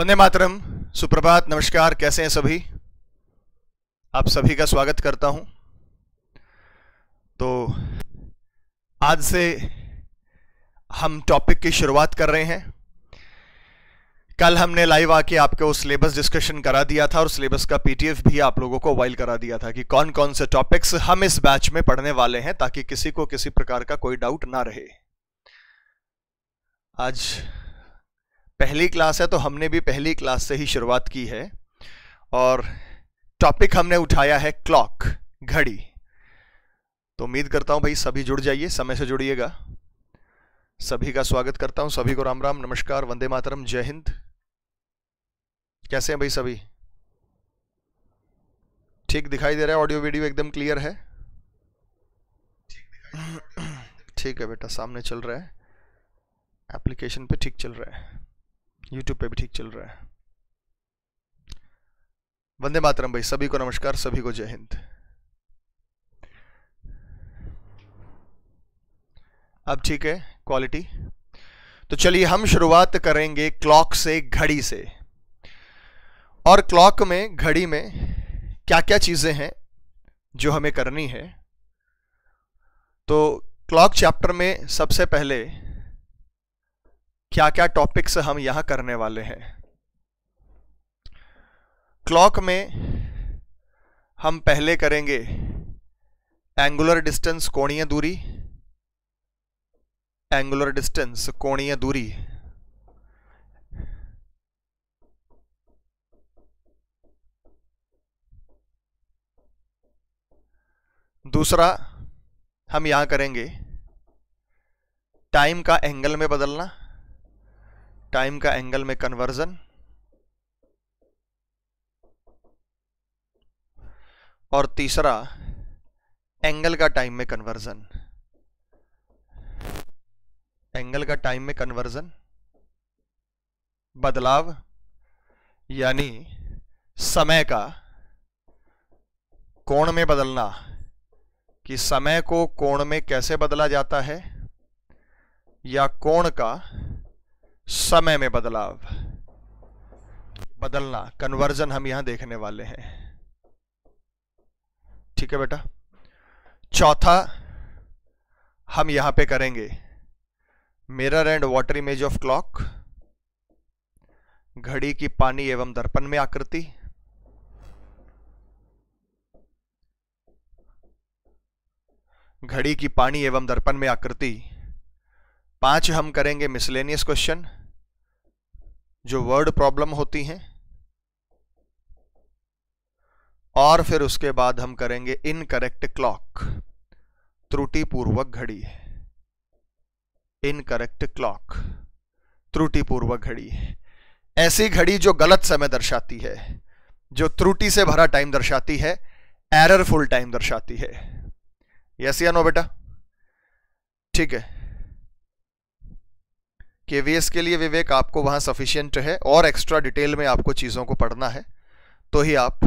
वंदे मातरम सुप्रभात नमस्कार कैसे हैं सभी आप सभी का स्वागत करता हूं तो आज से हम टॉपिक की शुरुआत कर रहे हैं कल हमने लाइव आके आपको सिलेबस डिस्कशन करा दिया था और सिलेबस का पीटीएफ भी आप लोगों को वाइल करा दिया था कि कौन कौन से टॉपिक्स हम इस बैच में पढ़ने वाले हैं ताकि किसी को किसी प्रकार का कोई डाउट ना रहे आज पहली क्लास है तो हमने भी पहली क्लास से ही शुरुआत की है और टॉपिक हमने उठाया है क्लॉक घड़ी तो उम्मीद करता हूं भाई सभी जुड़ जाइए समय से जुड़िएगा सभी का स्वागत करता हूं सभी को राम राम नमस्कार वंदे मातरम जय हिंद कैसे हैं भाई सभी ठीक दिखाई दे रहा है ऑडियो वीडियो एकदम क्लियर है ठीक है बेटा सामने चल रहा है एप्लीकेशन पे ठीक चल रहा है यूट्यूब पे भी ठीक चल रहा है वंदे मातरम भाई सभी को नमस्कार सभी को जय हिंद अब ठीक है क्वालिटी तो चलिए हम शुरुआत करेंगे क्लॉक से घड़ी से और क्लॉक में घड़ी में क्या क्या चीज़ें हैं जो हमें करनी है तो क्लॉक चैप्टर में सबसे पहले क्या क्या टॉपिक्स हम यहां करने वाले हैं क्लॉक में हम पहले करेंगे एंगुलर डिस्टेंस कोणीय दूरी एंगुलर डिस्टेंस कोणीय दूरी दूसरा हम यहां करेंगे टाइम का एंगल में बदलना टाइम का एंगल में कन्वर्जन और तीसरा एंगल का टाइम में कन्वर्जन एंगल का टाइम में कन्वर्जन बदलाव यानी समय का कोण में बदलना कि समय को कोण में कैसे बदला जाता है या कोण का समय में बदलाव बदलना कन्वर्जन हम यहां देखने वाले हैं ठीक है बेटा चौथा हम यहां पे करेंगे mirror and water image of clock घड़ी की पानी एवं दर्पण में आकृति घड़ी की पानी एवं दर्पण में आकृति पांच हम करेंगे मिसलेनियस क्वेश्चन जो वर्ड प्रॉब्लम होती हैं और फिर उसके बाद हम करेंगे इनकरेक्ट क्लॉक त्रुटिपूर्वक घड़ी इनकरेक्ट क्लॉक त्रुटिपूर्वक घड़ी ऐसी घड़ी जो गलत समय दर्शाती है जो त्रुटि से भरा टाइम दर्शाती है एररफुल टाइम दर्शाती है यस या नो बेटा ठीक है के के लिए विवेक आपको वहां सफिशियंट है और एक्स्ट्रा डिटेल में आपको चीज़ों को पढ़ना है तो ही आप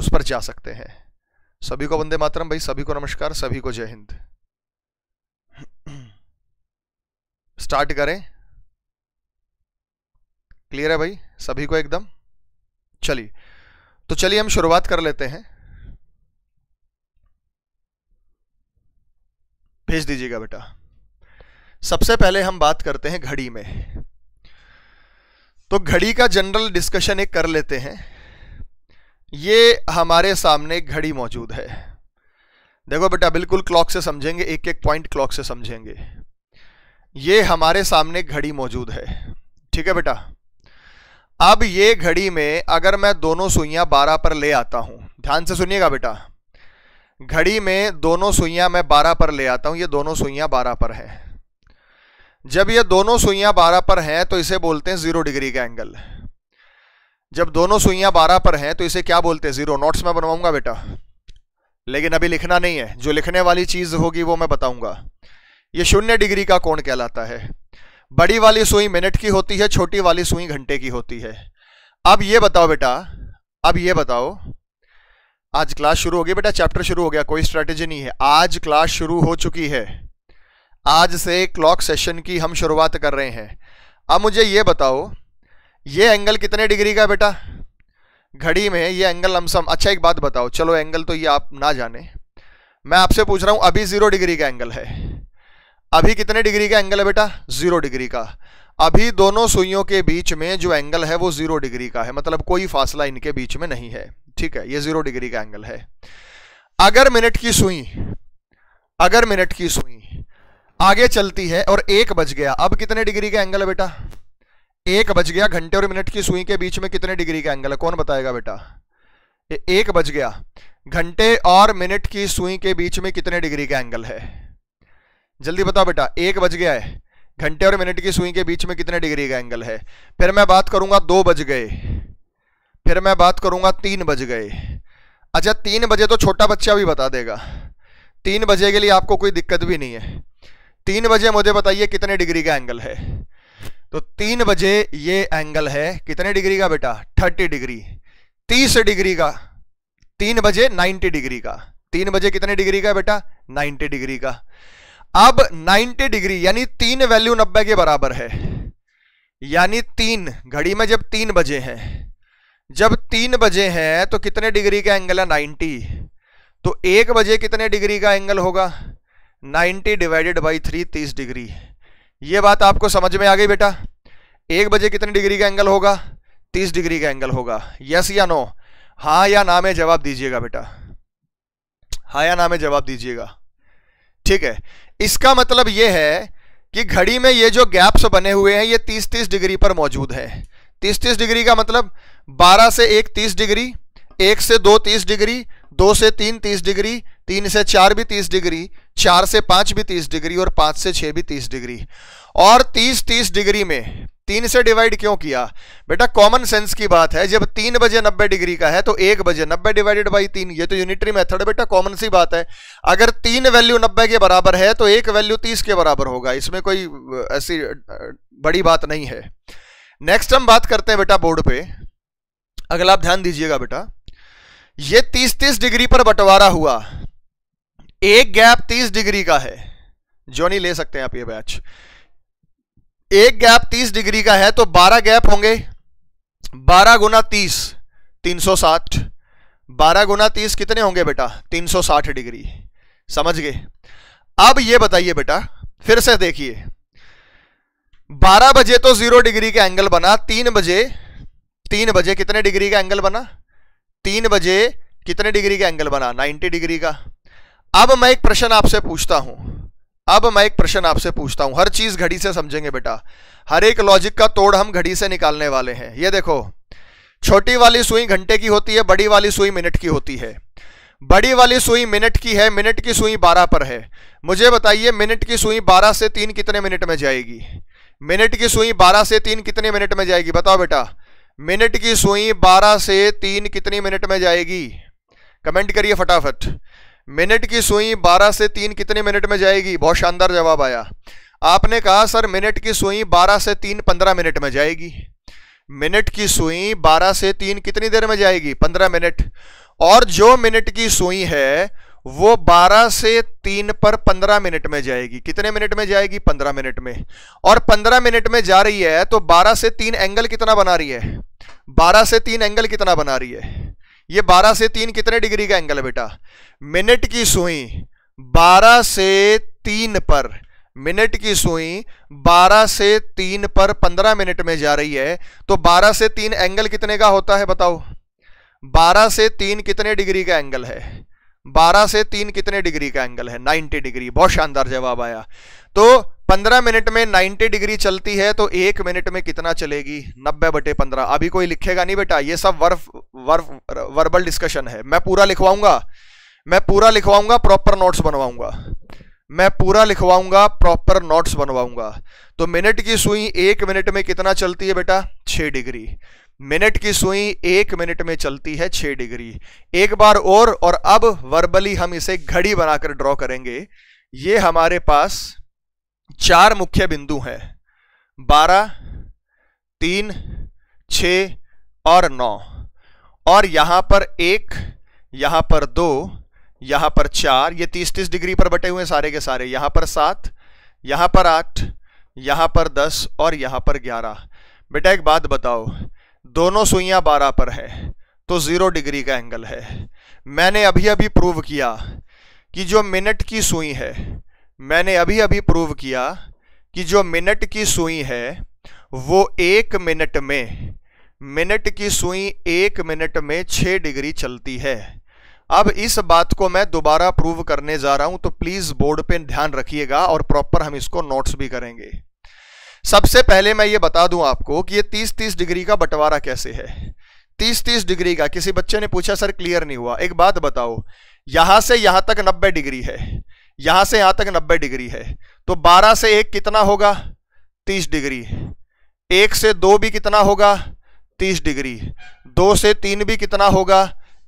उस पर जा सकते हैं सभी को वंदे मातरम भाई सभी को नमस्कार सभी को जय हिंद स्टार्ट करें क्लियर है भाई सभी को एकदम चलिए तो चलिए हम शुरुआत कर लेते हैं भेज दीजिएगा बेटा सबसे पहले हम बात करते हैं घड़ी में तो घड़ी का जनरल डिस्कशन एक कर लेते हैं ये हमारे सामने घड़ी मौजूद है देखो बेटा बिल्कुल क्लॉक से समझेंगे एक एक पॉइंट क्लॉक से समझेंगे ये हमारे सामने घड़ी मौजूद है ठीक है बेटा अब ये घड़ी में अगर मैं दोनों सुइयां बारह पर ले आता हूं ध्यान से सुनिएगा बेटा घड़ी में दोनों सुइयां मैं बारह पर ले आता हूं ये दोनों सुइयां बारह पर है जब ये दोनों सुइयां बारह पर हैं तो इसे बोलते हैं जीरो डिग्री का एंगल जब दोनों सुइयां बारह पर हैं तो इसे क्या बोलते हैं जीरो नोट्स में बनवाऊंगा बेटा लेकिन अभी लिखना नहीं है जो लिखने वाली चीज होगी वो मैं बताऊंगा ये शून्य डिग्री का कोण कहलाता है बड़ी वाली सुई मिनट की होती है छोटी वाली सुई घंटे की होती है अब ये बताओ बेटा अब ये बताओ आज क्लास शुरू होगी बेटा चैप्टर शुरू हो गया कोई स्ट्रेटेजी नहीं है आज क्लास शुरू हो चुकी है आज से क्लॉक सेशन की हम शुरुआत कर रहे हैं अब मुझे ये बताओ ये एंगल कितने डिग्री का बेटा घड़ी में ये एंगल लमसम अच्छा एक बात बताओ चलो एंगल तो ये आप ना जाने मैं आपसे पूछ रहा हूँ अभी ज़ीरो डिग्री का एंगल है अभी कितने डिग्री का एंगल है बेटा ज़ीरो डिग्री का अभी दोनों सुइयों के बीच में जो एंगल है वो ज़ीरो डिग्री का है मतलब कोई फासला इनके बीच में नहीं है ठीक है ये ज़ीरो डिग्री का एंगल है अगर मिनट की सुई अगर मिनट की सुई आगे चलती है और एक बज गया अब कितने डिग्री का एंगल है बेटा एक बज गया घंटे और मिनट की सुई के बीच में कितने डिग्री का एंगल है कौन बताएगा बेटा एक बज गया घंटे और मिनट की सुई के बीच में कितने डिग्री का एंगल है जल्दी बताओ बेटा एक बज गया है घंटे और मिनट की सुई के बीच में कितने डिग्री का एंगल है फिर मैं बात करूंगा दो बज गए फिर मैं बात करूंगा तीन बज गए अच्छा तीन बजे तो छोटा बच्चा भी बता देगा तीन बजे के लिए आपको कोई दिक्कत भी नहीं है तीन बजे मुझे बताइए कितने डिग्री का एंगल है तो तीन बजे ये एंगल है कितने डिग्री का बेटा थर्टी डिग्री तीस डिग्री का तीन बजे नाइन्टी डिग्री का तीन बजे कितने डिग्री का बेटा नाइन्टी डिग्री का अब 90 डिग्री यानी तीन वैल्यू नब्बे के बराबर है यानी तीन घड़ी में जब तीन बजे हैं जब तीन बजे हैं तो कितने डिग्री का एंगल है 90 तो एक बजे कितने डिग्री का एंगल होगा 90 डिवाइडेड बाई थ्री तीस डिग्री ये बात आपको समझ में आ गई बेटा एक बजे कितने डिग्री का एंगल होगा तीस डिग्री का एंगल होगा यस या नो हाँ या ना में जवाब दीजिएगा बेटा हाँ या ना में जवाब दीजिएगा ठीक है इसका मतलब यह है कि घड़ी में ये जो गैप्स बने हुए हैं ये 30-30 डिग्री पर मौजूद है 30-30 डिग्री का मतलब 12 से एक 30 डिग्री एक से दो 30 डिग्री दो से तीन तीस डिग्री तीन से चार भी तीस डिग्री चार से पांच भी तीस डिग्री और पांच से छह भी तीस डिग्री और तीस तीस डिग्री में तीन से डिवाइड क्यों किया बेटा कॉमन सेंस की बात है जब तीन बजे नब्बे डिग्री का है तो एक बजे नब्बे डिवाइडेड बाई तीन ये तो यूनिटरी मेथड बेटा कॉमन सी बात है अगर तीन वैल्यू नब्बे के बराबर है तो एक वैल्यू तीस के बराबर होगा इसमें कोई ऐसी बड़ी बात नहीं है नेक्स्ट हम बात करते हैं बेटा बोर्ड पे अगला आप ध्यान दीजिएगा बेटा ये 30-30 डिग्री पर बंटवारा हुआ एक गैप 30 डिग्री का है जो नहीं ले सकते हैं आप ये बैच एक गैप 30 डिग्री का है तो 12 गैप होंगे 12 गुना तीस तीन सौ साठ बारह गुना तीस कितने होंगे बेटा 360 डिग्री समझ गए अब ये बताइए बेटा फिर से देखिए 12 बजे तो जीरो डिग्री का एंगल बना तीन बजे तीन बजे कितने डिग्री का एंगल बना तीन बजे कितने डिग्री का एंगल बना 90 डिग्री का अब मैं एक प्रश्न आपसे पूछता हूं अब मैं एक प्रश्न आपसे पूछता हूं हर चीज घड़ी से समझेंगे बेटा हर एक लॉजिक का तोड़ हम घड़ी से निकालने वाले हैं ये देखो छोटी वाली सुई घंटे की होती है बड़ी वाली सुई मिनट की होती है बड़ी वाली सुई मिनट की है मिनट की सुई 12 पर है मुझे बताइए मिनट की सुई 12 से 3 कितने मिनट में जाएगी मिनट की सुई 12 से 3 कितने मिनट में जाएगी बताओ बेटा मिनट की सुई 12 से 3 कितनी मिनट में जाएगी कमेंट करिए फटाफट मिनट की सुई 12 से 3 कितने मिनट में जाएगी बहुत शानदार जवाब आया आपने कहा सर मिनट की सुई 12 से 3 15 मिनट में जाएगी मिनट की सुई 12 से 3 कितनी देर में जाएगी 15 मिनट और जो मिनट की सुई है वो 12 से 3 पर 15 मिनट में जाएगी कितने मिनट में जाएगी 15 मिनट में और 15 मिनट में जा रही है तो 12 से 3 एंगल कितना बना रही है 12 से 3 एंगल कितना बना रही है ये 12 से 3 कितने डिग्री का एंगल है बेटा मिनट की सुई 12 से 3 पर मिनट की सुई 12 से 3 पर 15 मिनट में जा रही है तो 12 से 3 एंगल कितने का होता है बताओ 12 से 3 कितने डिग्री का एंगल है 12 से 3 कितने डिग्री का एंगल है 90 डिग्री बहुत शानदार जवाब आया तो पंद्रह मिनट में नाइन्टी डिग्री चलती है तो एक मिनट में कितना चलेगी नब्बे बटे पंद्रह अभी कोई लिखेगा नहीं बेटा ये सब वर्फ वर्फ वर्बल डिस्कशन है मैं पूरा लिखवाऊंगा मैं पूरा लिखवाऊंगा प्रॉपर नोट्स बनवाऊंगा मैं पूरा लिखवाऊंगा प्रॉपर नोट्स बनवाऊंगा तो मिनट की सुई एक मिनट में कितना चलती है बेटा छः डिग्री मिनट की सुई एक मिनट में चलती है छः डिग्री एक बार और और अब वर्बली हम इसे घड़ी बनाकर ड्रॉ करेंगे ये हमारे पास चार मुख्य बिंदु हैं बारह तीन छ और नौ और यहां पर एक यहां पर दो यहां पर चार ये तीस तीस डिग्री पर बटे हुए सारे के सारे यहां पर सात यहां पर आठ यहां पर दस और यहां पर ग्यारह बेटा एक बात बताओ दोनों सुइयाँ बारह पर है तो ज़ीरो डिग्री का एंगल है मैंने अभी अभी प्रूव किया कि जो मिनट की सुई है मैंने अभी अभी प्रूव किया कि जो मिनट की सुई है वो एक मिनट में मिनट की सुई एक मिनट में छः डिग्री चलती है अब इस बात को मैं दोबारा प्रूव करने जा रहा हूं तो प्लीज़ बोर्ड पे ध्यान रखिएगा और प्रॉपर हम इसको नोट्स भी करेंगे सबसे पहले मैं ये बता दूं आपको कि ये 30-30 डिग्री का बंटवारा कैसे है 30-30 डिग्री का किसी बच्चे ने पूछा सर क्लियर नहीं हुआ एक बात बताओ यहां से यहां तक 90 डिग्री है यहां से यहां तक 90 डिग्री है तो 12 से एक कितना होगा 30 डिग्री एक से दो भी कितना होगा 30 डिग्री दो से तीन भी कितना होगा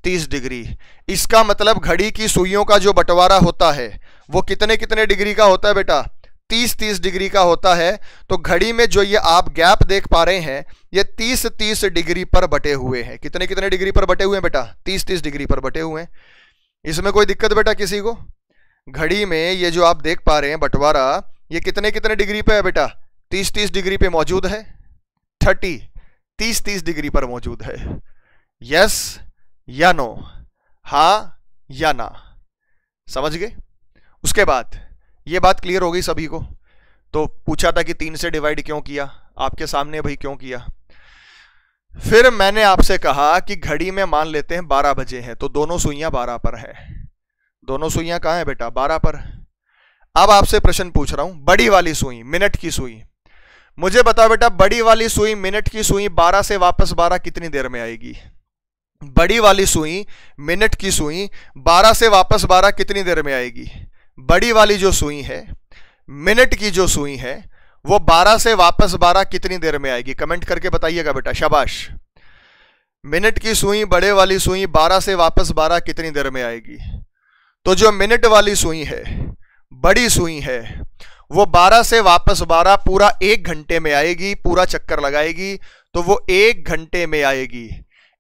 30 डिग्री इसका मतलब घड़ी की सुइयों का जो बंटवारा होता है वो कितने कितने डिग्री का होता है बेटा 30 30 डिग्री का होता है तो घड़ी में जो ये आप गैप देख पा रहे हैं ये 30 30 डिग्री पर बटे हुए हैं कितने कितने डिग्री पर बटे हुए हैं बेटा 30 30 डिग्री पर बटे हुए हैं इसमें कोई दिक्कत बेटा किसी को घड़ी में ये जो आप देख पा रहे हैं बंटवारा ये कितने कितने डिग्री पे है बेटा तीस तीस डिग्री पे मौजूद है थर्टी तीस तीस डिग्री पर मौजूद है यस या नो हा या ना समझ गए उसके बाद ये बात क्लियर हो गई सभी को तो पूछा था कि तीन से डिवाइड क्यों किया आपके सामने भाई क्यों किया फिर मैंने आपसे कहा कि घड़ी में मान लेते हैं बारह बजे हैं तो दोनों सुइयां बारह पर है दोनों सुइयां कहाँ हैं बेटा बारह पर अब आपसे प्रश्न पूछ रहा हूं बड़ी वाली सुई मिनट की सुई मुझे बताओ बेटा बड़ी वाली सुई मिनट की सुई बारह से वापस बारह कितनी देर में आएगी बड़ी वाली सुई मिनट की सुई बारह से वापस बारह कितनी देर में आएगी बड़ी वाली जो सुई है मिनट की जो सुई है वो बारह से वापस बारह कितनी देर में आएगी कमेंट करके बताइएगा बेटा शाबाश मिनट की सुई बड़े वाली सुई बारह से वापस बारह कितनी देर में आएगी तो जो मिनट वाली सुई है बड़ी सुई है वो 12 से वापस 12 पूरा एक घंटे में आएगी पूरा चक्कर लगाएगी तो वो एक घंटे में आएगी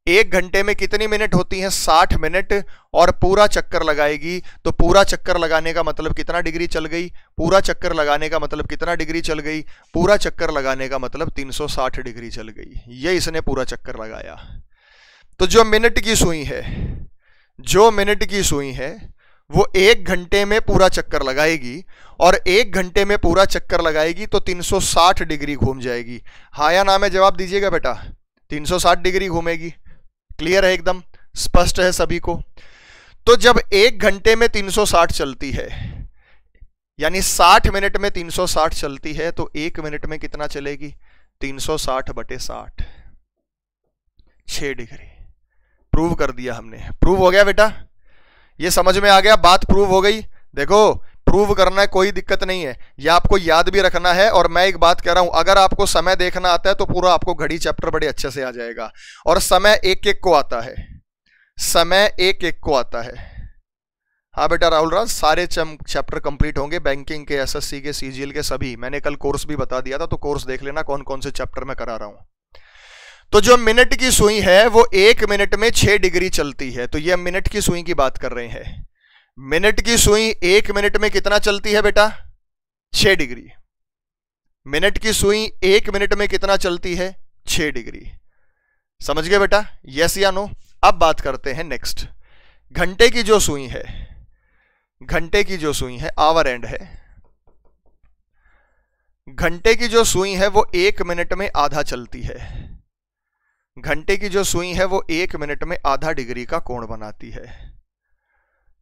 एक घंटे में कितनी मिनट होती हैं 60 मिनट और पूरा चक्कर लगाएगी तो पूरा चक्कर लगाने का मतलब कितना डिग्री चल गई पूरा चक्कर लगाने का मतलब कितना डिग्री चल गई पूरा चक्कर लगाने का मतलब 360 डिग्री चल गई ये इसने पूरा चक्कर लगाया तो जो मिनट की सुई है जो मिनट की सुई है वो एक घंटे में पूरा चक्कर लगाएगी और एक घंटे में पूरा चक्कर लगाएगी तो 360 डिग्री घूम जाएगी हाँ या ना में जवाब दीजिएगा बेटा 360 डिग्री घूमेगी क्लियर है एकदम स्पष्ट है सभी को तो जब एक घंटे में 360 चलती है यानी 60 मिनट में 360 चलती है तो एक मिनट में कितना चलेगी 360 बटे साठ छ डिग्री प्रूव कर दिया हमने प्रूव हो गया बेटा ये समझ में आ गया बात प्रूव हो गई देखो प्रूव करना है कोई दिक्कत नहीं है यह आपको याद भी रखना है और मैं एक बात कह रहा हूं अगर आपको समय देखना आता है तो पूरा आपको घड़ी चैप्टर बड़े अच्छे से आ जाएगा और समय एक एक को आता है समय एक एक को आता है हाँ बेटा राहुल राज सारे चैप्टर कंप्लीट होंगे बैंकिंग के एसएससी के सीजीएल के सभी मैंने कल कोर्स भी बता दिया था तो कोर्स देख लेना कौन कौन से चैप्टर में करा रहा हूँ तो जो मिनट की सुई है वो एक मिनट में छह डिग्री चलती है तो ये हम मिनट की सुई की बात कर रहे हैं मिनट की सुई एक मिनट में कितना चलती है बेटा छह डिग्री मिनट की सुई एक मिनट में कितना चलती है छह डिग्री समझ गए बेटा यस या नो अब बात करते हैं नेक्स्ट घंटे की जो सुई है घंटे की जो सुई है आवर एंड है घंटे की जो सुई है वो एक मिनट में आधा चलती है घंटे की जो सुई है वो एक मिनट में आधा डिग्री का कोण बनाती है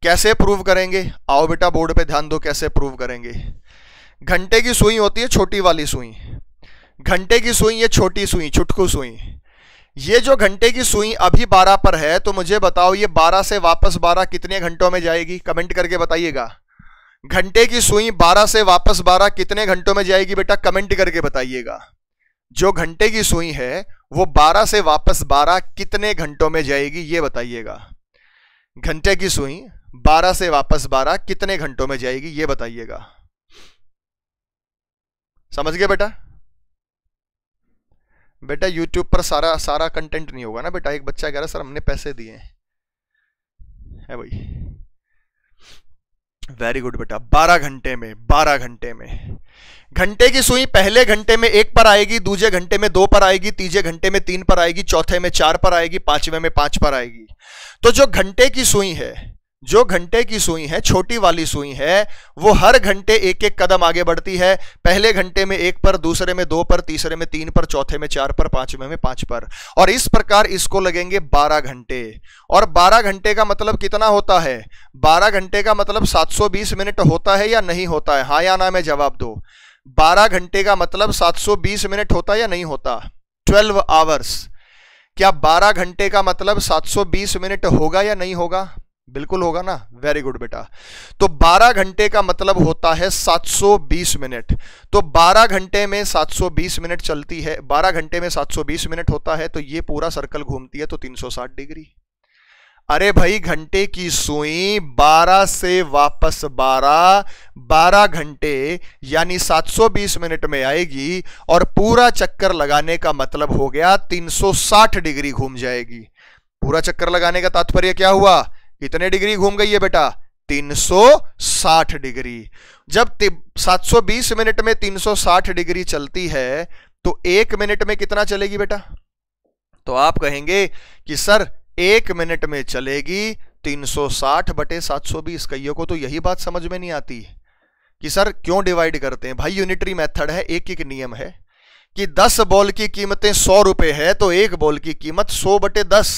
कैसे प्रूव करेंगे आओ बेटा बोर्ड पे ध्यान दो कैसे प्रूव करेंगे घंटे की सुई होती है छोटी वाली सुई घंटे की सुई ये छोटी सुई छुटकू सुई ये जो घंटे की सुई अभी 12 पर है तो मुझे बताओ ये 12 से वापस 12 कितने घंटों में जाएगी कमेंट करके बताइएगा घंटे की सुई 12 से वापस 12 कितने घंटों में जाएगी बेटा कमेंट करके बताइएगा जो घंटे की सुई है वो 12 से वापस 12 कितने घंटों में जाएगी ये बताइएगा घंटे की सुई 12 से वापस 12 कितने घंटों में जाएगी ये बताइएगा समझ गए बेटा बेटा यूट्यूब पर सारा सारा कंटेंट नहीं होगा ना बेटा एक बच्चा कह रहा सर हमने पैसे दिए है भाई वेरी गुड बेटा 12 घंटे में 12 घंटे में घंटे की सुई पहले घंटे में एक पर आएगी दूसरे घंटे में दो पर आएगी तीसरे घंटे में तीन पर आएगी चौथे में चार पर आएगी पांचवे में पांच पर आएगी तो जो घंटे की सुई है जो घंटे की सुई है छोटी वाली सुई है वो हर घंटे एक एक कदम आगे बढ़ती है पहले घंटे में एक पर दूसरे में दो पर तीसरे में तीन पर चौथे में चार पर पांचवे में पांच पर और इस प्रकार इसको लगेंगे बारह घंटे और बारह घंटे का मतलब कितना होता है बारह घंटे का मतलब सात सौ बीस मिनट होता है या नहीं होता है हाँ या ना में जवाब दो 12 घंटे का मतलब 720 मिनट होता या नहीं होता 12 आवर्स क्या 12 घंटे का मतलब 720 मिनट होगा या नहीं होगा बिल्कुल होगा ना वेरी गुड बेटा तो 12 घंटे का मतलब होता है 720 मिनट तो 12 घंटे में 720 मिनट चलती है 12 घंटे में 720 मिनट होता है तो ये पूरा सर्कल घूमती है तो 360 डिग्री अरे भाई घंटे की सुई 12 से वापस 12 12 घंटे यानी 720 मिनट में आएगी और पूरा चक्कर लगाने का मतलब हो गया 360 डिग्री घूम जाएगी पूरा चक्कर लगाने का तात्पर्य क्या हुआ कितने डिग्री घूम गई है बेटा 360 डिग्री जब 720 मिनट में 360 डिग्री चलती है तो एक मिनट में कितना चलेगी बेटा तो आप कहेंगे कि सर एक मिनट में चलेगी 360 बटे 720 कईयों को तो यही बात समझ में नहीं आती कि सर क्यों डिवाइड करते हैं भाई यूनिटरी मेथड है एक एक नियम है कि 10 बॉल की कीमतें सौ रुपए है तो एक बॉल की कीमत 100 बटे 10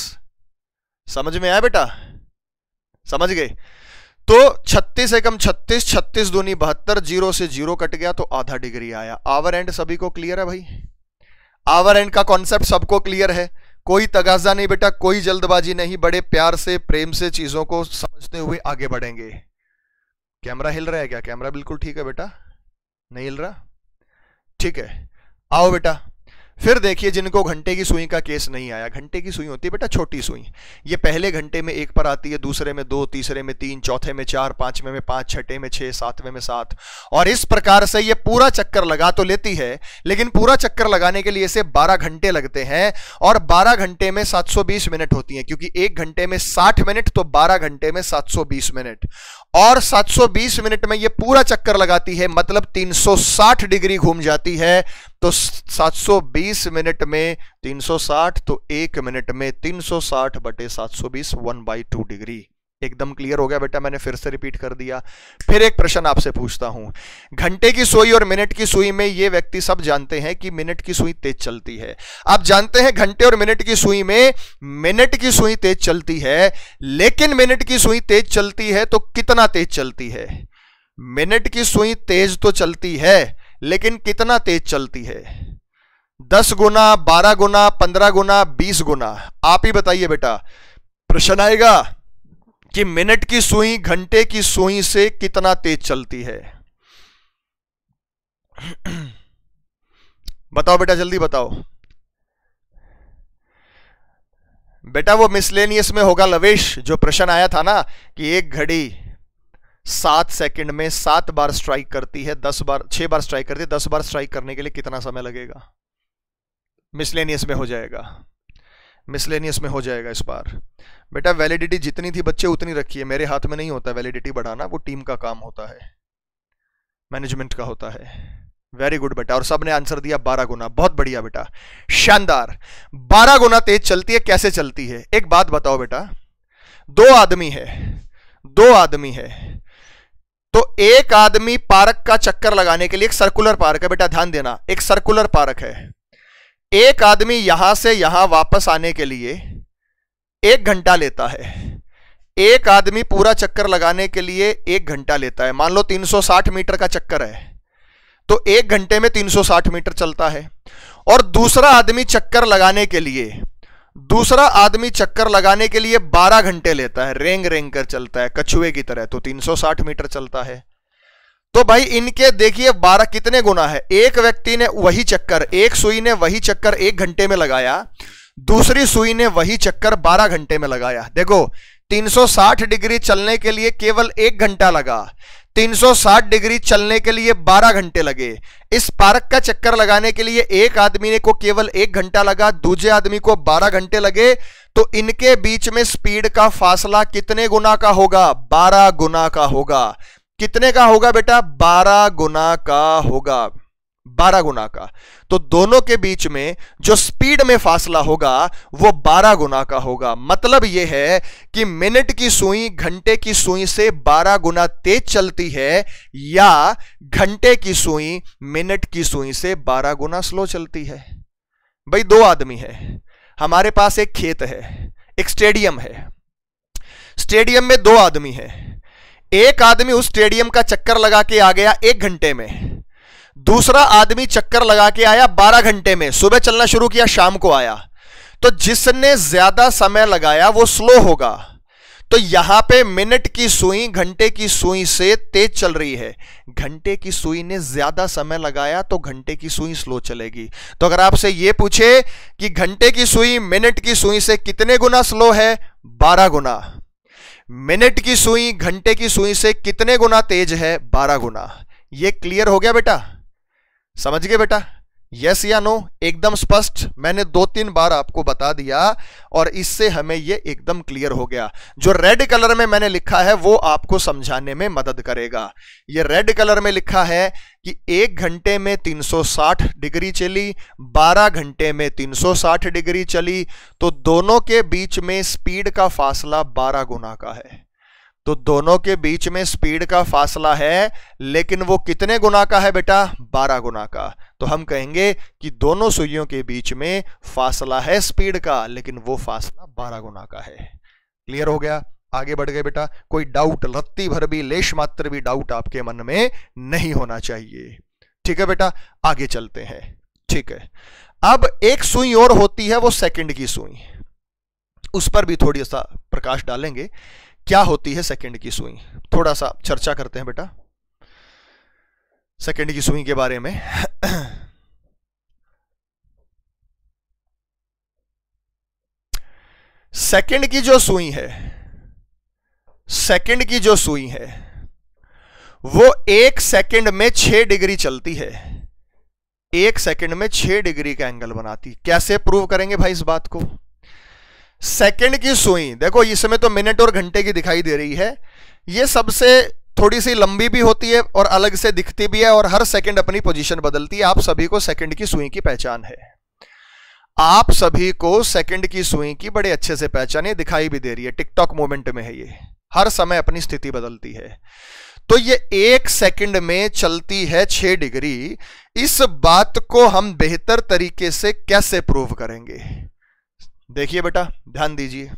समझ में आया बेटा समझ गए तो 36 एकम 36 36 दूनी बहत्तर जीरो से जीरो कट गया तो आधा डिग्री आया आवर एंड सभी को क्लियर है भाई आवर एंड का कॉन्सेप्ट सबको क्लियर है कोई तगाजा नहीं बेटा कोई जल्दबाजी नहीं बड़े प्यार से प्रेम से चीजों को समझते हुए आगे बढ़ेंगे कैमरा हिल रहा है क्या कैमरा बिल्कुल ठीक है बेटा नहीं हिल रहा ठीक है आओ बेटा फिर देखिए जिनको घंटे की सुई का केस नहीं आया घंटे की सुई होती है बेटा छोटी सुई ये पहले घंटे में एक पर आती है दूसरे में दो तीसरे में तीन चौथे में चार पांचवें में पांच छठे में छह सातवें में सात और इस प्रकार से ये पूरा चक्कर लगा तो लेती है लेकिन पूरा चक्कर लगाने के लिए इसे बारह घंटे लगते हैं और बारह घंटे में सात मिनट होती है क्योंकि एक घंटे में साठ मिनट तो बारह घंटे में सात मिनट और 720 मिनट में ये पूरा चक्कर लगाती है मतलब 360 डिग्री घूम जाती है तो 720 मिनट में 360 तो एक मिनट में 360 बटे सात सौ बीस वन बाई टू डिग्री एकदम क्लियर हो गया बेटा मैंने फिर से रिपीट कर दिया फिर एक प्रश्न आपसे पूछता हूं घंटे की सुई और मिनट की सुई में ये व्यक्ति सब जानते हैं कि मिनट की सुई तेज चलती है आप जानते हैं घंटे और मिनट की सुई में मिनट की सुई तेज चलती है लेकिन मिनट की सुई तेज चलती है तो कितना तेज चलती है मिनट की सुई तेज तो चलती है लेकिन कितना तेज चलती है दस गुना बारह गुना पंद्रह गुना बीस गुना आप ही बताइए बेटा प्रश्न आएगा कि मिनट की सुई घंटे की सुई से कितना तेज चलती है बताओ बेटा जल्दी बताओ बेटा वो मिसलेनियस में होगा लवेश जो प्रश्न आया था ना कि एक घड़ी सात सेकंड में सात बार स्ट्राइक करती है दस बार छह बार स्ट्राइक करती है दस बार स्ट्राइक करने के लिए कितना समय लगेगा मिसलेनियस में हो जाएगा मिसलेनियस में हो जाएगा इस बार बेटा वैलिडिटी जितनी थी बच्चे उतनी रखी है मेरे हाथ में नहीं होता वैलिडिटी बढ़ाना वो टीम का काम होता है मैनेजमेंट का होता है वेरी गुड बेटा और सबने आंसर दिया बारह गुना बहुत बढ़िया बेटा शानदार बारह गुना तेज चलती है कैसे चलती है एक बात बताओ बेटा दो आदमी है दो आदमी है तो एक आदमी पार्क का चक्कर लगाने के लिए एक सर्कुलर पार्क है बेटा ध्यान देना एक सर्कुलर पार्क है एक आदमी यहां से यहां वापस आने के लिए एक घंटा लेता है एक आदमी पूरा चक्कर लगाने के लिए एक घंटा लेता है मान लो 360 मीटर का चक्कर है तो एक घंटे में 360 मीटर चलता है और दूसरा आदमी चक्कर लगाने के लिए दूसरा आदमी चक्कर लगाने के लिए 12 घंटे लेता है रेंग रेंग कर चलता है कछुए की तरह तो 360 मीटर चलता है तो भाई इनके देखिए 12 कितने गुना है एक व्यक्ति ने वही चक्कर एक सुई ने वही चक्कर एक घंटे में लगाया दूसरी सुई ने वही चक्कर 12 घंटे में लगाया देखो 360 डिग्री चलने के लिए केवल एक घंटा लगा 360 डिग्री चलने के लिए 12 घंटे लगे इस पार्क का चक्कर लगाने के लिए एक आदमी ने को केवल एक घंटा लगा दूसरे आदमी को 12 घंटे लगे तो इनके बीच में स्पीड का फासला कितने गुना का होगा 12 गुना का होगा कितने का होगा बेटा 12 गुना का होगा बारह गुना का तो दोनों के बीच में जो स्पीड में फासला होगा वो बारह गुना का होगा मतलब यह है कि मिनट की सुई घंटे की सुई से बारह गुना तेज चलती है या घंटे की सुई मिनट की सुई से बारह गुना स्लो चलती है भाई दो आदमी है हमारे पास एक खेत है एक स्टेडियम है स्टेडियम में दो आदमी है एक आदमी उस स्टेडियम का चक्कर लगा के आ गया एक घंटे में दूसरा आदमी चक्कर लगा के आया बारह घंटे में सुबह चलना शुरू किया शाम को आया तो जिसने ज्यादा समय लगाया वो स्लो होगा तो यहां पे मिनट की सुई घंटे की सुई से तेज चल रही है घंटे की सुई ने ज्यादा समय लगाया तो घंटे की सुई स्लो चलेगी तो अगर आपसे यह पूछे कि घंटे की सुई मिनट की सुई से कितने गुना स्लो है बारह गुना मिनट की सुई घंटे की सुई से कितने गुना तेज है बारह गुना यह क्लियर हो गया बेटा समझ गए बेटा यस या नो एकदम स्पष्ट मैंने दो तीन बार आपको बता दिया और इससे हमें यह एकदम क्लियर हो गया जो रेड कलर में मैंने लिखा है वो आपको समझाने में मदद करेगा ये रेड कलर में लिखा है कि एक घंटे में 360 डिग्री चली 12 घंटे में 360 डिग्री चली तो दोनों के बीच में स्पीड का फासला 12 गुना का है तो दोनों के बीच में स्पीड का फासला है लेकिन वो कितने गुना का है बेटा बारह गुना का तो हम कहेंगे कि दोनों सुइयों के बीच में फासला है स्पीड का लेकिन वो फासला बारह गुना का है क्लियर हो गया आगे बढ़ गए बेटा कोई डाउट लत्ती भर भी लेश मात्र भी डाउट आपके मन में नहीं होना चाहिए ठीक है बेटा आगे चलते हैं ठीक है अब एक सुई और होती है वो सेकंड की सुई उस पर भी थोड़ी सा प्रकाश डालेंगे क्या होती है सेकंड की सुई थोड़ा सा चर्चा करते हैं बेटा सेकंड की सुई के बारे में सेकंड की जो सुई है सेकंड की जो सुई है वो एक सेकंड में छह डिग्री चलती है एक सेकंड में छह डिग्री का एंगल बनाती कैसे प्रूव करेंगे भाई इस बात को सेकंड की सुई देखो इसमें तो मिनट और घंटे की दिखाई दे रही है ये सबसे थोड़ी सी लंबी भी होती है और अलग से दिखती भी है और हर सेकंड अपनी पोजीशन बदलती है आप सभी को सेकंड की सुई की पहचान है आप सभी को सेकंड की सुई की बड़े अच्छे से पहचान है दिखाई भी दे रही है टिकटॉक मोमेंट में है ये हर समय अपनी स्थिति बदलती है तो ये एक सेकंड में चलती है छह डिग्री इस बात को हम बेहतर तरीके से कैसे प्रूव करेंगे देखिए बेटा ध्यान दीजिए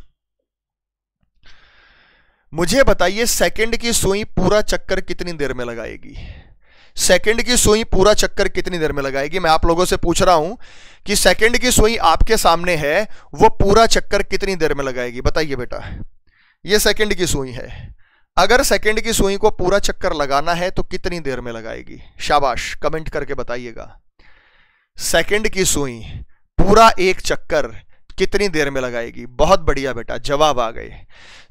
मुझे बताइए सेकंड की सुई पूरा चक्कर कितनी देर में लगाएगी सेकंड की सुई पूरा चक्कर कितनी देर में लगाएगी मैं आप लोगों से पूछ रहा हूं कि सेकंड की सुई आपके सामने है वो पूरा चक्कर कितनी देर में लगाएगी बताइए बेटा ये सेकंड की सुई है अगर सेकंड की सुई को पूरा चक्कर लगाना है तो कितनी देर में लगाएगी शाबाश कमेंट करके बताइएगा सेकंड की सुई पूरा एक चक्कर कितनी देर में लगाएगी बहुत बढ़िया बेटा जवाब आ गए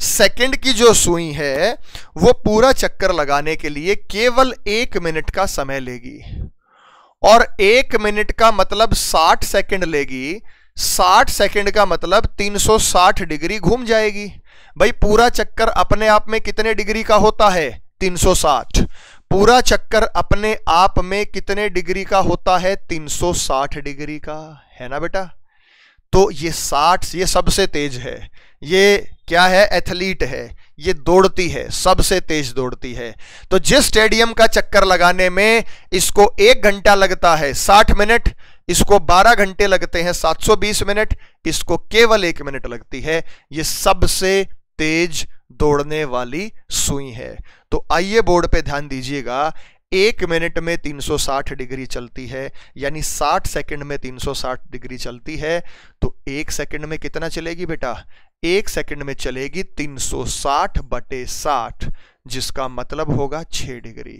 सेकंड की जो सुई है वो पूरा चक्कर लगाने के लिए केवल एक मिनट का समय लेगी और एक मिनट का मतलब 60 सेकंड लेगी 60 सेकंड का मतलब 360 डिग्री घूम जाएगी भाई पूरा चक्कर अपने आप में कितने डिग्री का होता है 360 पूरा चक्कर अपने आप में कितने डिग्री का होता है 360 डिग्री का है ना बेटा तो ये साठ ये सबसे तेज है ये क्या है एथलीट है ये दौड़ती है सबसे तेज दौड़ती है तो जिस स्टेडियम का चक्कर लगाने में इसको एक घंटा लगता है साठ मिनट इसको 12 घंटे लगते हैं 720 मिनट इसको केवल एक मिनट लगती है ये सबसे तेज दौड़ने वाली सुई है तो आइए बोर्ड पे ध्यान दीजिएगा एक मिनट में 360 डिग्री चलती है यानी 60 सेकंड में 360 डिग्री चलती है तो एक सेकंड में कितना चलेगी बेटा एक सेकंड में चलेगी 360 बटे साठ जिसका मतलब होगा 6 डिग्री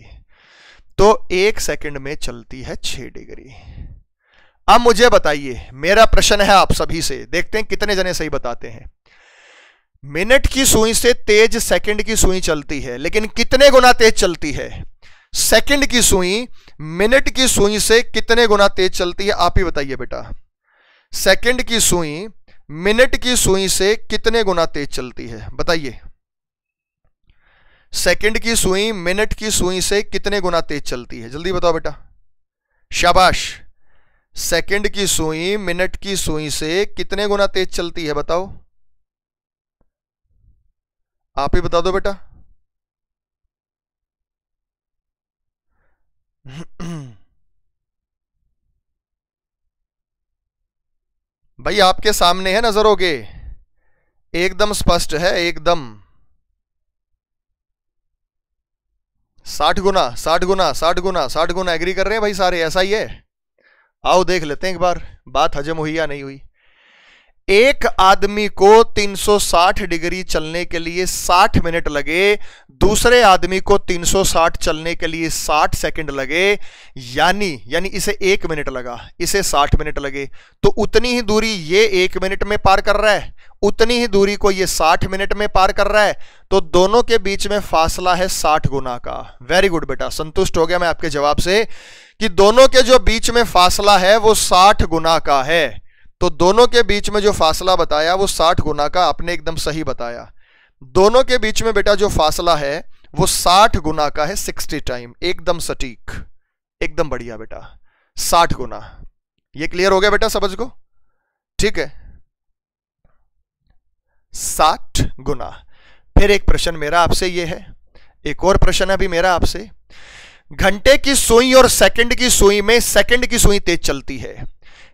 तो एक सेकंड में चलती है 6 डिग्री अब मुझे बताइए मेरा प्रश्न है आप सभी से देखते हैं कितने जने सही बताते हैं मिनट की सुई से तेज सेकंड की सुई चलती है लेकिन कितने गुना तेज चलती है सेकंड की सुई मिनट की सुई से कितने गुना तेज चलती है आप ही बताइए बेटा सेकंड की सुई मिनट की सुई से कितने गुना तेज चलती है बताइए सेकंड की सुई मिनट की सुई से कितने गुना तेज चलती है जल्दी बताओ बेटा शाबाश सेकंड की सुई मिनट की सुई से कितने गुना तेज चलती है बताओ आप ही बता दो बेटा भाई आपके सामने है नजरों के एकदम स्पष्ट है एकदम साठ गुना साठ गुना साठ गुना साठ गुना एग्री कर रहे हैं भाई सारे ऐसा ही है आओ देख लेते हैं एक बार बात हजम हुई या नहीं हुई एक आदमी को 360 डिग्री चलने के लिए 60 मिनट लगे दूसरे आदमी को 360 चलने के लिए 60 सेकंड लगे यानी यानी इसे एक मिनट लगा इसे 60 मिनट लगे तो उतनी ही दूरी ये एक मिनट में पार कर रहा है उतनी ही दूरी को ये 60 मिनट में पार कर रहा है तो दोनों के बीच में फासला है 60 गुना का वेरी गुड बेटा संतुष्ट हो गया मैं आपके जवाब से कि दोनों के जो बीच में फासला है वो साठ गुना का है तो दोनों के बीच में जो फासला बताया वो साठ गुना का आपने एकदम सही बताया दोनों के बीच में बेटा जो फासला है वो साठ गुना का है सिक्सटी टाइम एकदम सटीक एकदम बढ़िया बेटा साठ गुना ये क्लियर हो गया बेटा समझ को ठीक है साठ गुना फिर एक प्रश्न मेरा आपसे ये है एक और प्रश्न है अभी मेरा आपसे घंटे की सुई और सेकंड की सुई में सेकंड की सुई तेज चलती है